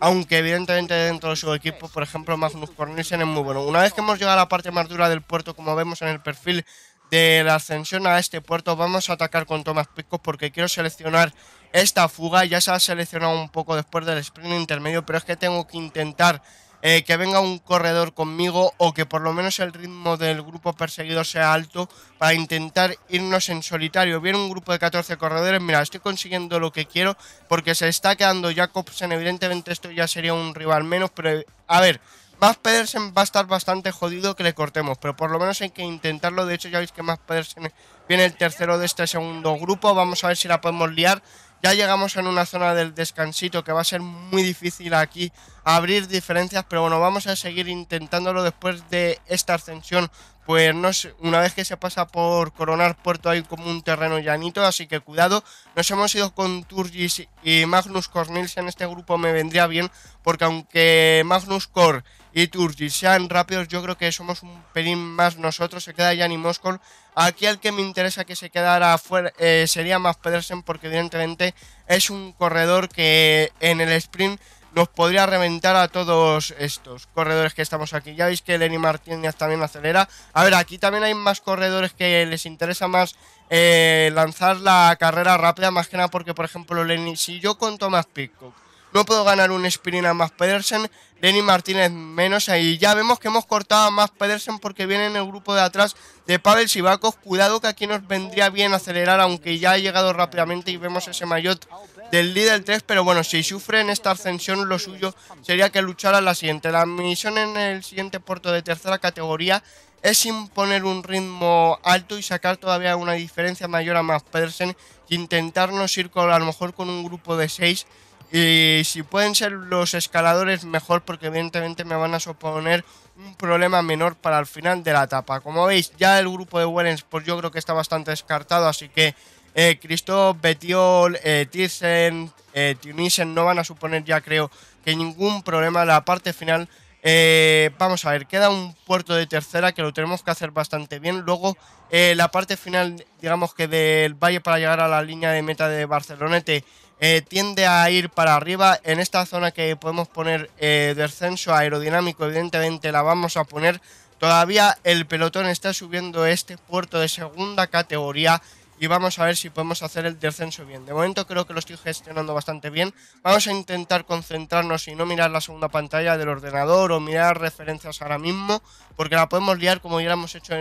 aunque evidentemente dentro de su equipo, por ejemplo, Magnus Cornelsen es muy bueno. Una vez que hemos llegado a la parte más dura del puerto, como vemos en el perfil de la ascensión a este puerto, vamos a atacar con Tomás Picos porque quiero seleccionar esta fuga. Ya se ha seleccionado un poco después del sprint intermedio, pero es que tengo que intentar eh, que venga un corredor conmigo o que por lo menos el ritmo del grupo perseguido sea alto para intentar irnos en solitario. Viene un grupo de 14 corredores, mira, estoy consiguiendo lo que quiero porque se está quedando Jacobsen, evidentemente esto ya sería un rival menos, pero a ver, Max Pedersen va a estar bastante jodido que le cortemos, pero por lo menos hay que intentarlo. De hecho, ya veis que más Pedersen viene el tercero de este segundo grupo. Vamos a ver si la podemos liar. Ya llegamos en una zona del descansito que va a ser muy difícil aquí abrir diferencias, pero bueno, vamos a seguir intentándolo después de esta ascensión. Pues no sé, una vez que se pasa por Coronar Puerto hay como un terreno llanito, así que cuidado. Nos hemos ido con Turgis y Magnus en este grupo me vendría bien, porque aunque Magnus Cor y sean rápidos. Yo creo que somos un pelín más nosotros. Se queda Jan y Moskol. Aquí el que me interesa que se quedara fuera eh, sería más Pedersen porque evidentemente es un corredor que en el sprint nos podría reventar a todos estos corredores que estamos aquí. Ya veis que Lenny Martínez también acelera. A ver, aquí también hay más corredores que les interesa más eh, lanzar la carrera rápida, más que nada porque, por ejemplo, Lenny, si yo con Thomas pico no puedo ganar un sprint a más Pedersen, ...Denny Martínez menos. Ahí ya vemos que hemos cortado a más Pedersen porque viene en el grupo de atrás de Pavel Sivakov. Cuidado que aquí nos vendría bien acelerar, aunque ya ha llegado rápidamente y vemos ese maillot del líder 3. Pero bueno, si sufre en esta ascensión, lo suyo sería que luchara la siguiente. La misión en el siguiente puerto de tercera categoría es imponer un ritmo alto y sacar todavía una diferencia mayor a más Pedersen. Intentarnos ir con, a lo mejor con un grupo de 6 y si pueden ser los escaladores, mejor, porque evidentemente me van a suponer un problema menor para el final de la etapa. Como veis, ya el grupo de Wellens, pues yo creo que está bastante descartado, así que eh, Christophe, Betiol, eh, Thyssen, eh, Tunisen no van a suponer ya creo que ningún problema en la parte final. Eh, vamos a ver, queda un puerto de tercera que lo tenemos que hacer bastante bien. Luego eh, la parte final, digamos que del valle para llegar a la línea de meta de Barcelonete eh, tiende a ir para arriba. En esta zona que podemos poner eh, descenso aerodinámico, evidentemente la vamos a poner. Todavía el pelotón está subiendo este puerto de segunda categoría y vamos a ver si podemos hacer el descenso bien. De momento creo que lo estoy gestionando bastante bien. Vamos a intentar concentrarnos y no mirar la segunda pantalla del ordenador o mirar referencias ahora mismo, porque la podemos liar como ya hemos hecho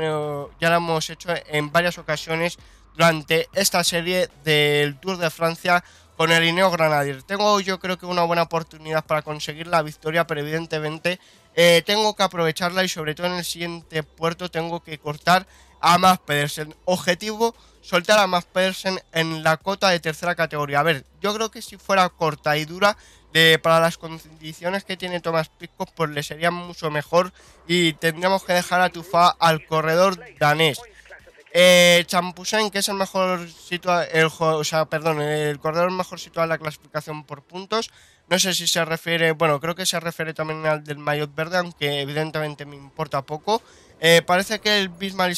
ya la hemos hecho en varias ocasiones durante esta serie del Tour de Francia con el Ineo Granadier. Tengo yo creo que una buena oportunidad para conseguir la victoria, pero evidentemente eh, tengo que aprovecharla y sobre todo en el siguiente puerto tengo que cortar a Max Pedersen. Objetivo, soltar a Max Pedersen en la cota de tercera categoría. A ver, yo creo que si fuera corta y dura, para las condiciones que tiene Tomás Pico, pues le sería mucho mejor y tendremos que dejar a Tufa al corredor danés. Eh, que es el mejor situado, el, o sea, perdón, el corredor mejor situado en la clasificación por puntos. No sé si se refiere, bueno, creo que se refiere también al del Mayotte Verde, aunque evidentemente me importa poco. Eh, parece que el Bismarck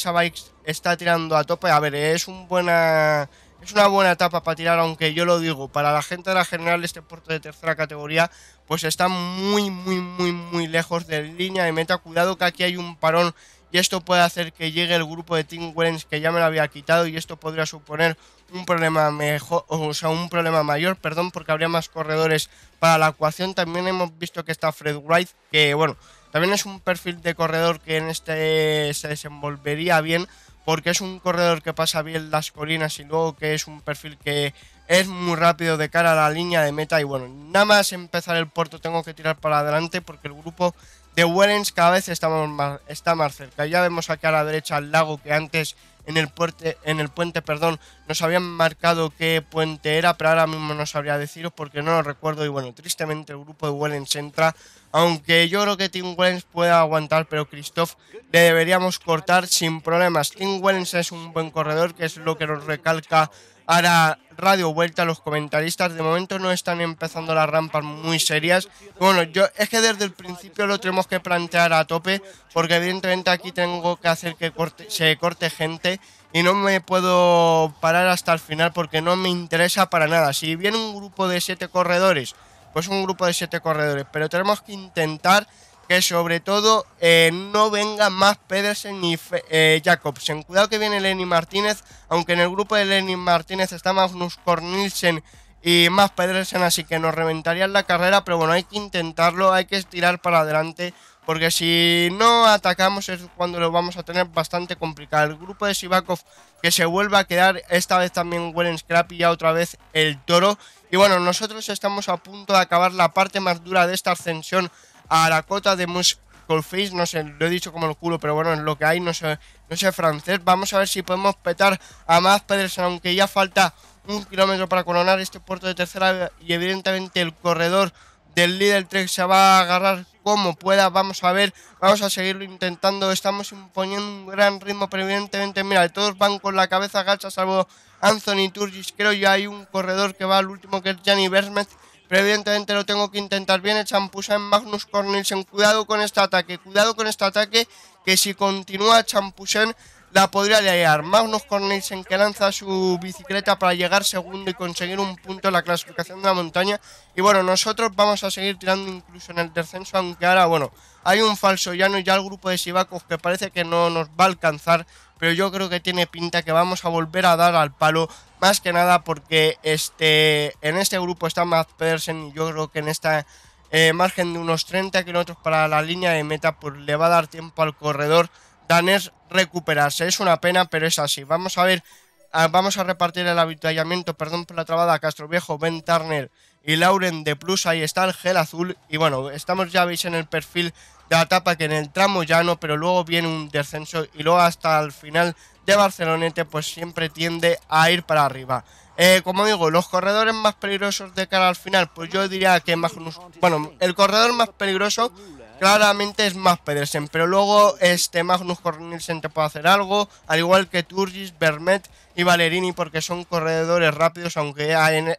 está tirando a tope. A ver, es, un buena, es una buena etapa para tirar, aunque yo lo digo, para la gente de la general, este puerto de tercera categoría, pues está muy, muy, muy, muy lejos de línea de meta. Cuidado que aquí hay un parón y esto puede hacer que llegue el grupo de Team Wellens que ya me lo había quitado y esto podría suponer un problema mejor, o sea, un problema mayor, perdón, porque habría más corredores para la ecuación. También hemos visto que está Fred Wright, que bueno, también es un perfil de corredor que en este se desenvolvería bien, porque es un corredor que pasa bien las colinas y luego que es un perfil que es muy rápido de cara a la línea de meta y bueno, nada más empezar el puerto tengo que tirar para adelante porque el grupo de Wellens cada vez estamos está más cerca. Ya vemos aquí a la derecha el lago que antes en el, puente, en el puente perdón, nos habían marcado qué puente era, pero ahora mismo no sabría deciros porque no lo recuerdo. Y bueno, tristemente el grupo de Wellens entra, aunque yo creo que Tim Wellens pueda aguantar, pero Christoph le deberíamos cortar sin problemas. Tim Wellens es un buen corredor, que es lo que nos recalca Ahora, radio vuelta a los comentaristas. De momento no están empezando las rampas muy serias. Bueno, yo es que desde el principio lo tenemos que plantear a tope, porque evidentemente aquí tengo que hacer que se corte gente y no me puedo parar hasta el final porque no me interesa para nada. Si viene un grupo de siete corredores, pues un grupo de siete corredores, pero tenemos que intentar que sobre todo eh, no venga más Pedersen ni eh, Jacobsen. Cuidado que viene Lenny Martínez, aunque en el grupo de Lenny Martínez está Magnus Cornilsen y más Pedersen, así que nos reventarían la carrera, pero bueno, hay que intentarlo, hay que estirar para adelante, porque si no atacamos es cuando lo vamos a tener bastante complicado. El grupo de Sivakov que se vuelva a quedar, esta vez también Wellen Scrap y ya otra vez el toro. Y bueno, nosotros estamos a punto de acabar la parte más dura de esta ascensión a la cota de Muscleface, no sé, lo he dicho como el culo, pero bueno, es lo que hay, no sé, no sé francés. Vamos a ver si podemos petar a más Pedersen, aunque ya falta un kilómetro para coronar este puerto de tercera y evidentemente el corredor del líder Trek se va a agarrar como pueda, vamos a ver, vamos a seguirlo intentando, estamos imponiendo un gran ritmo, pero evidentemente, mira, todos van con la cabeza gacha, salvo Anthony Turgis, creo ya hay un corredor que va al último, que es Gianni Bersmet, pero evidentemente lo tengo que intentar bien. El Magnus Cornelsen. Cuidado con este ataque. Cuidado con este ataque. Que si continúa champusen la podría liar, Magnus Cornelsen que lanza su bicicleta para llegar segundo y conseguir un punto en la clasificación de la montaña. Y bueno, nosotros vamos a seguir tirando incluso en el descenso, aunque ahora, bueno, hay un falso llano y ya el grupo de sivacos que parece que no nos va a alcanzar, pero yo creo que tiene pinta que vamos a volver a dar al palo más que nada porque este, en este grupo está Matt Pedersen y yo creo que en esta eh, margen de unos 30 kilómetros para la línea de meta, pues le va a dar tiempo al corredor danés recuperarse. Es una pena, pero es así. Vamos a ver, ah, vamos a repartir el avituallamiento, perdón por la trabada, Castro Viejo, Ben Turner y Lauren de Plus. Ahí está el gel azul. Y bueno, estamos ya, veis, en el perfil la etapa que en el tramo llano, pero luego viene un descenso y luego hasta el final de Barcelonete pues siempre tiende a ir para arriba. Eh, como digo, los corredores más peligrosos de cara al final, pues yo diría que Magnus, bueno, el corredor más peligroso claramente es más Pedersen, pero luego este Magnus Cornelsen te puede hacer algo, al igual que Turgis, Bermet y Valerini, porque son corredores rápidos, aunque a, eso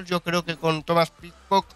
esos yo creo que con Thomas Pitcock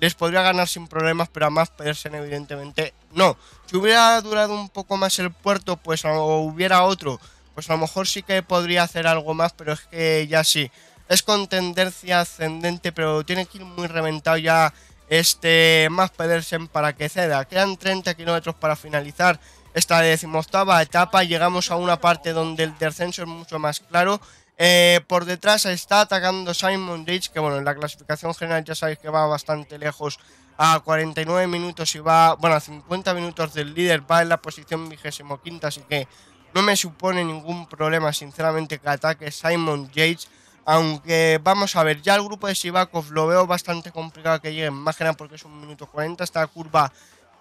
les podría ganar sin problemas, pero a más Pedersen evidentemente no. Si hubiera durado un poco más el puerto, pues o hubiera otro, pues a lo mejor sí que podría hacer algo más, pero es que ya sí. Es con tendencia ascendente, pero tiene que ir muy reventado ya este más Pedersen para que ceda. Quedan 30 kilómetros para finalizar esta decimoctava etapa. Llegamos a una parte donde el descenso es mucho más claro eh, por detrás está atacando Simon Rich, que bueno, en la clasificación general ya sabéis que va bastante lejos a 49 minutos y va, bueno, a 50 minutos del líder, va en la posición vigésimo quinta, así que no me supone ningún problema, sinceramente, que ataque Simon Yates. Aunque vamos a ver, ya el grupo de Sivakov lo veo bastante complicado que llegue, más que nada porque es un minuto 40. Esta curva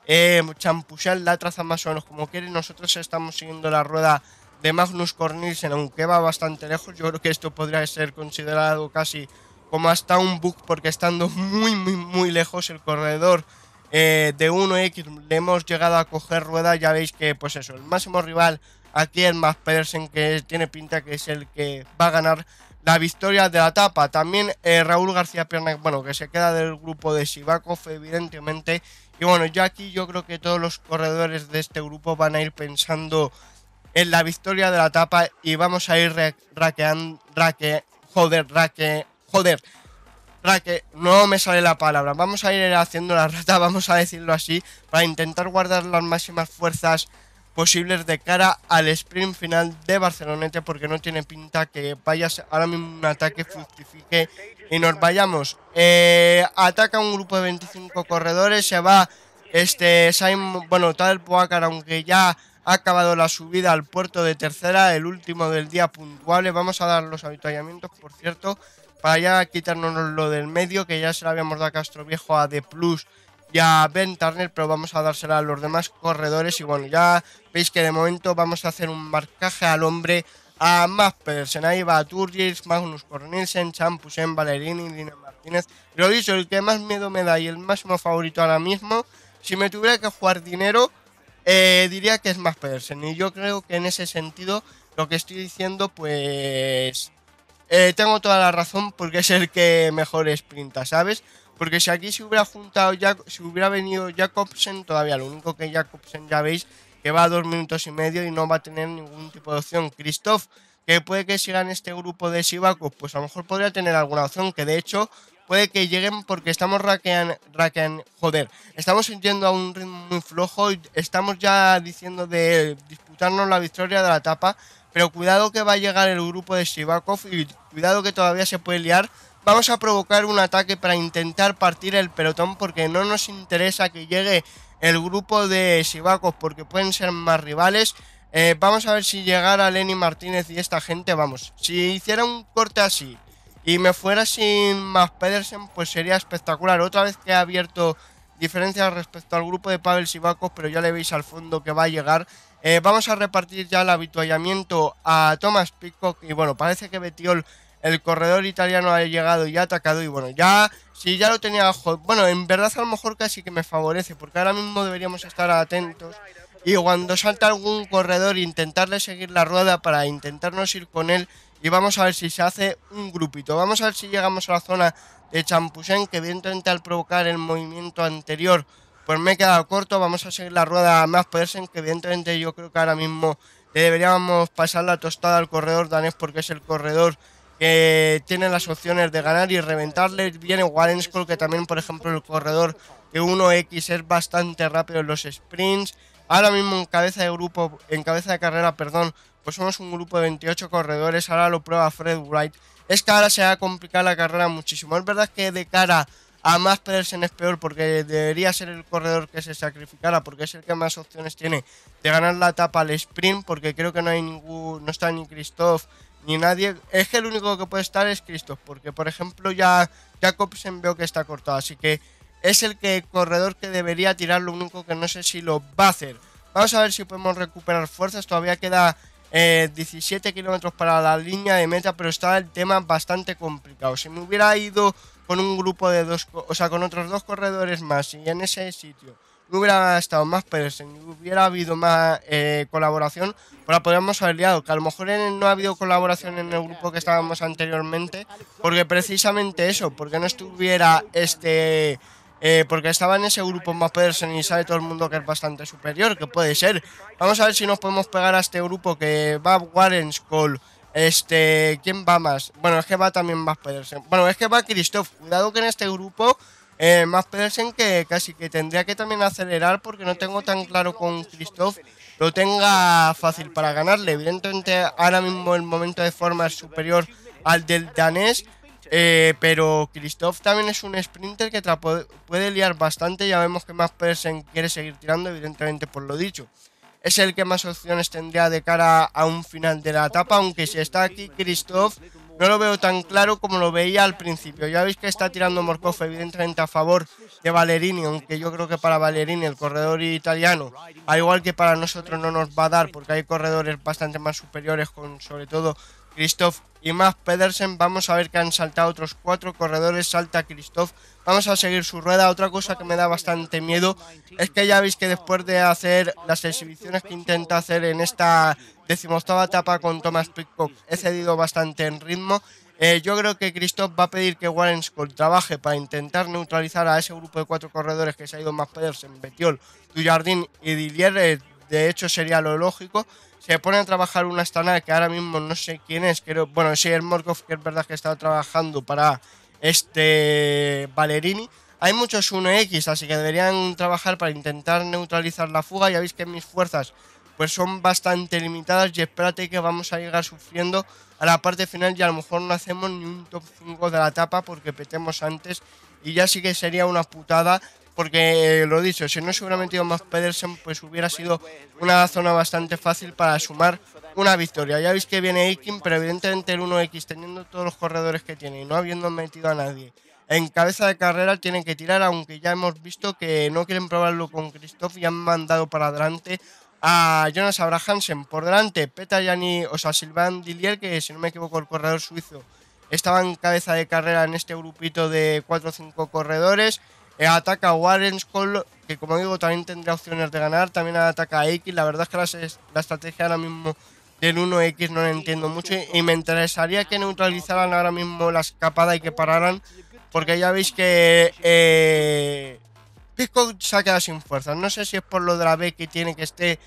eh, la traza más o menos como quiere. Nosotros estamos siguiendo la rueda de Magnus Cornelsen, aunque va bastante lejos, yo creo que esto podría ser considerado casi como hasta un bug, porque estando muy, muy, muy lejos el corredor eh, de 1X le hemos llegado a coger rueda, ya veis que, pues eso, el máximo rival aquí es Max Pedersen, que tiene pinta que es el que va a ganar la victoria de la etapa. También eh, Raúl García Pierna, bueno, que se queda del grupo de Sivakov, evidentemente. Y bueno, yo aquí yo creo que todos los corredores de este grupo van a ir pensando en la victoria de la etapa y vamos a ir raqueando, raque, joder, raque, joder, raque, no me sale la palabra, vamos a ir haciendo la rata, vamos a decirlo así, para intentar guardar las máximas fuerzas posibles de cara al sprint final de Barcelonete porque no tiene pinta que vaya ahora mismo un ataque fructifique y nos vayamos. Eh, ataca un grupo de 25 corredores, se va este bueno, tal Poacar, aunque ya ha acabado la subida al puerto de tercera, el último del día puntuable. Vamos a dar los avituallamientos, por cierto, para ya quitarnos lo del medio, que ya se lo habíamos dado a Castro Viejo, a De Plus y a Ben Turner, pero vamos a dársela a los demás corredores. Y bueno, ya veis que de momento vamos a hacer un marcaje al hombre a más Pedersen, Ahí va Turgis, Magnus Cornelsen, Champusen, Valerini, Dina Martínez. Lo dicho, el que más miedo me da y el máximo favorito ahora mismo, si me tuviera que jugar dinero, eh, diría que es más Pedersen, Y yo creo que en ese sentido lo que estoy diciendo, pues eh, tengo toda la razón porque es el que mejor sprinta, ¿sabes? Porque si aquí se hubiera juntado, ya, si hubiera venido Jacobsen, todavía lo único que Jacobsen ya veis que va a dos minutos y medio y no va a tener ningún tipo de opción. Christoph, que puede que siga en este grupo de Sivaco, pues a lo mejor podría tener alguna opción, que de hecho puede que lleguen porque estamos raqueando... joder, estamos yendo a un ritmo muy flojo y estamos ya diciendo de disputarnos la victoria de la etapa, pero cuidado que va a llegar el grupo de Shivakov y cuidado que todavía se puede liar. Vamos a provocar un ataque para intentar partir el pelotón porque no nos interesa que llegue el grupo de Shivakov porque pueden ser más rivales. Eh, vamos a ver si llegara Lenny Martínez y esta gente, vamos, si hiciera un corte así y me fuera sin más Pedersen, pues sería espectacular. Otra vez que ha abierto diferencias respecto al grupo de Pavel Sivakov, pero ya le veis al fondo que va a llegar. Eh, vamos a repartir ya el habituallamiento a Thomas Picock y bueno, parece que Betiol, el corredor italiano, ha llegado y ha atacado y bueno, ya, si ya lo tenía, bueno, en verdad a lo mejor casi que me favorece, porque ahora mismo deberíamos estar atentos y cuando salta algún corredor intentarle seguir la rueda para intentarnos ir con él y vamos a ver si se hace un grupito. Vamos a ver si llegamos a la zona de Champusén, que evidentemente al provocar el movimiento anterior, pues me he quedado corto. Vamos a seguir la rueda más en que evidentemente yo creo que ahora mismo deberíamos pasar la tostada al corredor danés, porque es el corredor que tiene las opciones de ganar y reventarle. Viene Warenskull, que también, por ejemplo, el corredor de 1X es bastante rápido en los sprints. Ahora mismo en cabeza de grupo, en cabeza de carrera, perdón, pues somos un grupo de 28 corredores, ahora lo prueba Fred Wright. Es que ahora se va a complicar la carrera muchísimo. Es verdad que de cara a más Pedersen es peor porque debería ser el corredor que se sacrificara porque es el que más opciones tiene de ganar la etapa al sprint porque creo que no hay ningún, no está ni Christoph ni nadie. Es que el único que puede estar es Christoph porque por ejemplo ya Jacobsen veo que está cortado, así que es el que el corredor que debería tirar, lo único que no sé si lo va a hacer. Vamos a ver si podemos recuperar fuerzas, todavía queda 17 eh, kilómetros para la línea de meta, pero está el tema bastante complicado. Si me hubiera ido con un grupo de dos, o sea, con otros dos corredores más y en ese sitio no hubiera estado más Pérez, no hubiera habido más eh, colaboración, pues la podríamos haber liado. Que a lo mejor no ha habido colaboración en el grupo que estábamos anteriormente, porque precisamente eso, porque no estuviera este eh, porque estaba en ese grupo más Pedersen y sabe todo el mundo que es bastante superior, que puede ser. Vamos a ver si nos podemos pegar a este grupo que va Warren Call. Este, ¿quién va más? Bueno, es que va también más Pedersen. Bueno, es que va Christoph. Cuidado que en este grupo eh, más Pedersen que casi que tendría que también acelerar porque no tengo tan claro con Christoph lo tenga fácil para ganarle. Evidentemente ahora mismo el momento de forma es superior al del danés, eh, pero Kristoff también es un sprinter que puede liar bastante. Ya vemos que Max Persen quiere seguir tirando, evidentemente por lo dicho. Es el que más opciones tendría de cara a un final de la etapa, aunque si está aquí Kristoff no lo veo tan claro como lo veía al principio. Ya veis que está tirando Morkov evidentemente a favor de Valerini, aunque yo creo que para Valerini el corredor italiano, al igual que para nosotros no nos va a dar, porque hay corredores bastante más superiores con sobre todo Christoph y Max Pedersen. Vamos a ver que han saltado otros cuatro corredores. Salta Christoph. Vamos a seguir su rueda. Otra cosa que me da bastante miedo es que ya veis que después de hacer las exhibiciones que intenta hacer en esta decimoctava etapa con Thomas Pickcock he cedido bastante en ritmo. Eh, yo creo que Christoph va a pedir que Warren Scott trabaje para intentar neutralizar a ese grupo de cuatro corredores que se ha ido Max Pedersen, Betiol, Dujardin y Dillier. Eh, de hecho, sería lo lógico se pone a trabajar una estana que ahora mismo no sé quién es, pero bueno, sí, el Morkov, que es verdad que está trabajando para este Valerini. Hay muchos 1X, así que deberían trabajar para intentar neutralizar la fuga. Ya veis que mis fuerzas pues son bastante limitadas y espérate que vamos a llegar sufriendo a la parte final y a lo mejor no hacemos ni un top 5 de la etapa porque petemos antes y ya sí que sería una putada porque eh, lo dicho, si no hubiera se metido más Pedersen, pues hubiera sido una zona bastante fácil para sumar una victoria. Ya veis que viene Ikin, pero evidentemente el 1X, teniendo todos los corredores que tiene y no habiendo metido a nadie en cabeza de carrera, tienen que tirar, aunque ya hemos visto que no quieren probarlo con Christoph y han mandado para adelante a Jonas Abrahamsen. Por delante, Petar o sea, Silvan Dillier, que si no me equivoco, el corredor suizo estaba en cabeza de carrera en este grupito de 4 o 5 corredores. Eh, ataca a Warrens, que como digo también tendrá opciones de ganar, también ataca a X, la verdad es que la, estrategia ahora mismo del 1X no la entiendo mucho y, me interesaría que neutralizaran ahora mismo la escapada y que pararan, porque ya veis que eh, Pisco se ha quedado sin fuerza, no sé si es por lo de la B que tiene que esté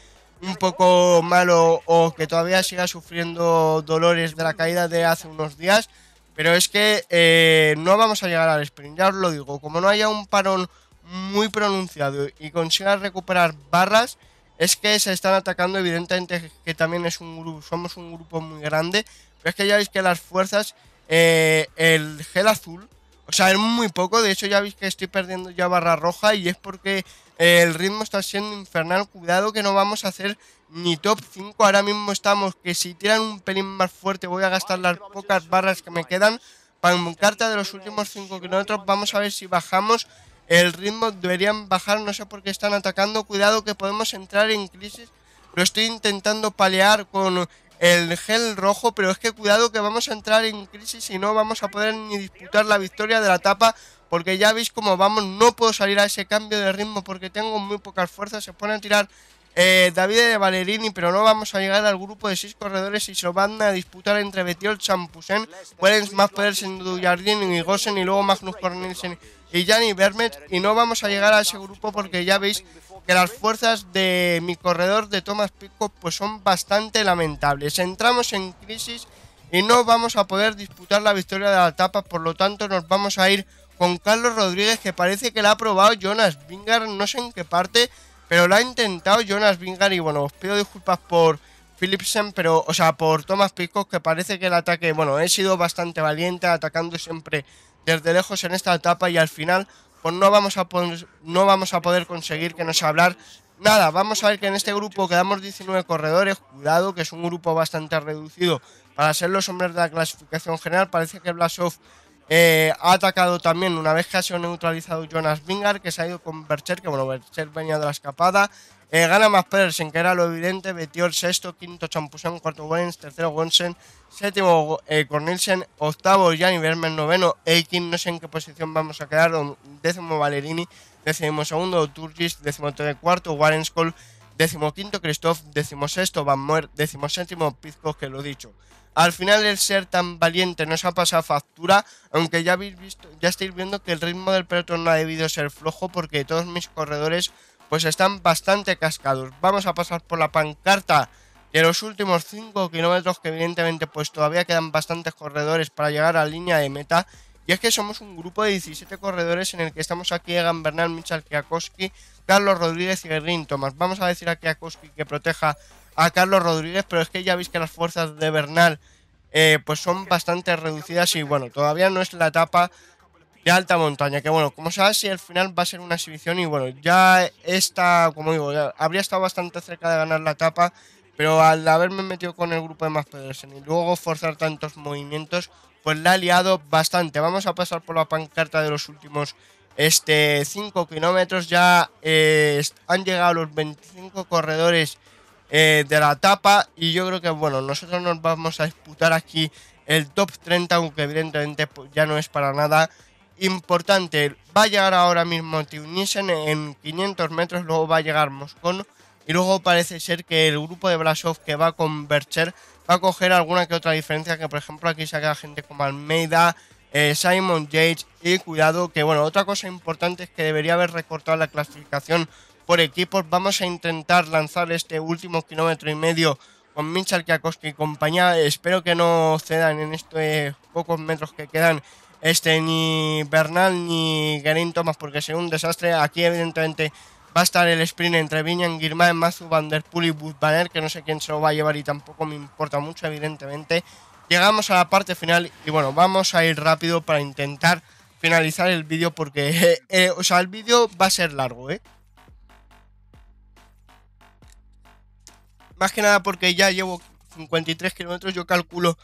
un poco malo o que todavía siga sufriendo dolores de la caída de hace unos días, pero es que eh, no vamos a llegar al sprint, ya os lo digo. Como no haya un parón muy pronunciado y consiga recuperar barras, es que se están atacando. Evidentemente que también es un grupo, somos un grupo muy grande. Pero es que ya veis que las fuerzas, eh, el gel azul, o sea, es muy poco. De hecho, ya veis que estoy perdiendo ya barra roja y es porque eh, el ritmo está siendo infernal. Cuidado que no vamos a hacer ni top 5. Ahora mismo estamos que si tiran un pelín más fuerte voy a gastar las pocas barras que me quedan. Para carta de los últimos 5 kilómetros vamos a ver si bajamos el ritmo. Deberían bajar, no sé por qué están atacando. Cuidado que podemos entrar en crisis. Lo estoy intentando palear con el gel rojo, pero es que cuidado que vamos a entrar en crisis y no vamos a poder ni disputar la victoria de la etapa porque ya veis cómo vamos, no puedo salir a ese cambio de ritmo porque tengo muy pocas fuerzas, se pone a tirar eh, David de Valerini, pero no vamos a llegar al grupo de seis corredores y se van a disputar entre Betiol, Champusen, Wellens, ser Jardín y Gossen y luego Magnus Cornelsen y Gianni Vermet y no vamos a llegar a ese grupo porque ya veis que las fuerzas de mi corredor de Thomas Pico pues son bastante lamentables. Entramos en crisis y no vamos a poder disputar la victoria de la etapa, por lo tanto nos vamos a ir con Carlos Rodríguez que parece que la ha probado Jonas Vingar, no sé en qué parte, pero la ha intentado Jonas Vingar y bueno, os pido disculpas por Philipsen, pero o sea, por Thomas Pico que parece que el ataque, bueno, he sido bastante valiente atacando siempre desde lejos en esta etapa y al final pues no vamos a poder, no vamos a poder conseguir que nos hablar nada, vamos a ver que en este grupo quedamos 19 corredores, cuidado que es un grupo bastante reducido para ser los hombres de la clasificación general, parece que Blasov eh, ha atacado también una vez que ha sido neutralizado Jonas Vingar, que se ha ido con Bercher, que bueno, Bercher venía de la escapada, eh, gana más Pedersen que era lo evidente, metió el sexto, quinto champusón cuarto Wens, tercero Gonsen, séptimo eh, Cornelsen, octavo Gianni Vermeer, noveno Eikin, no sé en qué posición vamos a quedar, décimo Valerini, décimo segundo Turgis, décimo tercero cuarto Warenskol, décimo quinto Christoph, décimo sexto Van Muer, décimo séptimo Pizco, que lo he dicho. Al final el ser tan valiente nos ha pasado factura, aunque ya habéis visto, ya estáis viendo que el ritmo del pelotón no ha debido ser flojo porque todos mis corredores pues están bastante cascados. Vamos a pasar por la pancarta de los últimos 5 kilómetros que evidentemente pues todavía quedan bastantes corredores para llegar a la línea de meta. Y es que somos un grupo de 17 corredores en el que estamos aquí Egan Bernal, Michal Kiakoski, Carlos Rodríguez y Guerrín Thomas Vamos a decir a Kiakoski que proteja a Carlos Rodríguez, pero es que ya veis que las fuerzas de Bernal eh, pues son bastante reducidas y bueno, todavía no es la etapa de alta montaña, que bueno, como sabes, si al final va a ser una exhibición y bueno, ya está, como digo, habría estado bastante cerca de ganar la etapa, pero al haberme metido con el grupo de más Pedersen y luego forzar tantos movimientos, pues la ha liado bastante. Vamos a pasar por la pancarta de los últimos este 5 kilómetros, ya eh, han llegado los 25 corredores eh, de la etapa y yo creo que bueno, nosotros nos vamos a disputar aquí el top 30, aunque evidentemente pues, ya no es para nada importante. Va a llegar ahora mismo Tunisian en 500 metros, luego va a llegar Moscón y luego parece ser que el grupo de Blasov que va con Bercher va a coger alguna que otra diferencia que por ejemplo aquí se quedado gente como Almeida, eh, Simon Yates y cuidado que bueno, otra cosa importante es que debería haber recortado la clasificación por equipos. Vamos a intentar lanzar este último kilómetro y medio con Michal Kiakoski y compañía. Espero que no cedan en estos pocos metros que quedan este, ni Bernal ni Gerin Thomas, porque es un desastre. Aquí, evidentemente, va a estar el sprint entre Viñan, Girmain, Mazu, Van Der Poel y que no sé quién se lo va a llevar y tampoco me importa mucho, evidentemente. Llegamos a la parte final y bueno, vamos a ir rápido para intentar finalizar el vídeo porque, eh, eh, o sea, el vídeo va a ser largo, ¿eh? Más que nada porque ya llevo 53 kilómetros, yo calculo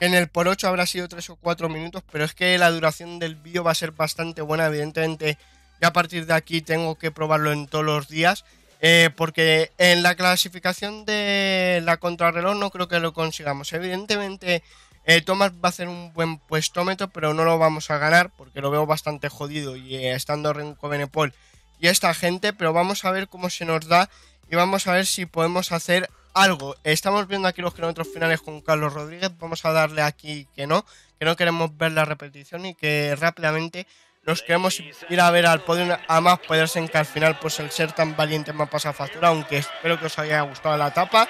en el por 8 habrá sido 3 o 4 minutos, pero es que la duración del vídeo va a ser bastante buena. Evidentemente, ya a partir de aquí tengo que probarlo en todos los días. Eh, porque en la clasificación de la contrarreloj no creo que lo consigamos. Evidentemente, eh, Thomas va a hacer un buen puestómetro, pero no lo vamos a ganar porque lo veo bastante jodido. Y eh, estando Renko Benepol y esta gente, pero vamos a ver cómo se nos da y vamos a ver si podemos hacer algo. Estamos viendo aquí los kilómetros finales con Carlos Rodríguez. Vamos a darle aquí que no, que no queremos ver la repetición y que rápidamente nos queremos ir a ver al podio. A más poderse en que al final, pues el ser tan valiente me pasa factura, aunque espero que os haya gustado la etapa.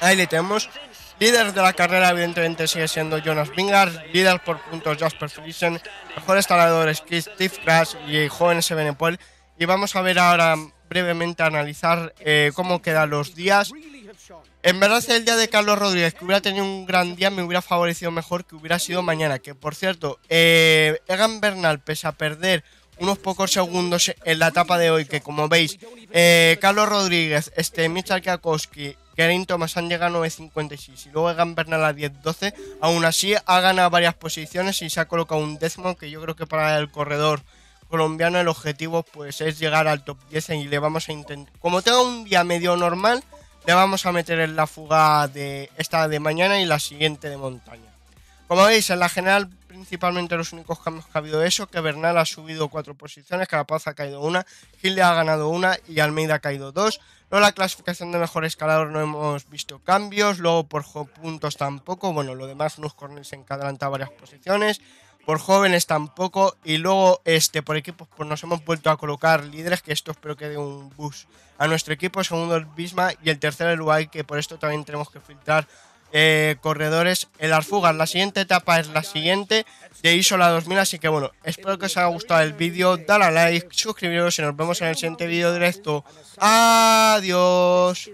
Ahí le tenemos. Líder de la carrera, evidentemente, sigue siendo Jonas Vingard. Líder por puntos, Jasper Friesen. Mejores taladores, Steve Crash y jóvenes Ebenepoel. Y vamos a ver ahora brevemente analizar eh, cómo quedan los días. En verdad, el día de Carlos Rodríguez, que hubiera tenido un gran día, me hubiera favorecido mejor que hubiera sido mañana. Que por cierto, eh, Egan Bernal, pese a perder unos pocos segundos en la etapa de hoy, que como veis, eh, Carlos Rodríguez, este, Michal Kakowski, Thomas han llegado a 9.56 y luego Egan Bernal a 10.12, aún así ha ganado varias posiciones y se ha colocado un décimo, que yo creo que para el corredor colombiano el objetivo pues es llegar al top 10 y le vamos a intentar... Como tengo un día medio normal, le vamos a meter en la fuga de esta de mañana y la siguiente de montaña. Como veis, en la general principalmente los únicos cambios que ha habido eso, que Bernal ha subido cuatro posiciones, la paz ha caído una, le ha ganado una y Almeida ha caído dos. Luego la clasificación de mejor escalador no hemos visto cambios, luego por puntos tampoco, bueno, lo demás unos corners en que varias posiciones, por jóvenes tampoco, y luego este, por equipos pues nos hemos vuelto a colocar líderes, que esto espero que dé un bus a nuestro equipo, segundo el Bisma y el tercero el uai que por esto también tenemos que filtrar eh, corredores El las fugas. La siguiente etapa es la siguiente de Isola 2000, así que bueno, espero que os haya gustado el vídeo, dale a like, suscribiros y nos vemos en el siguiente vídeo directo. Adiós.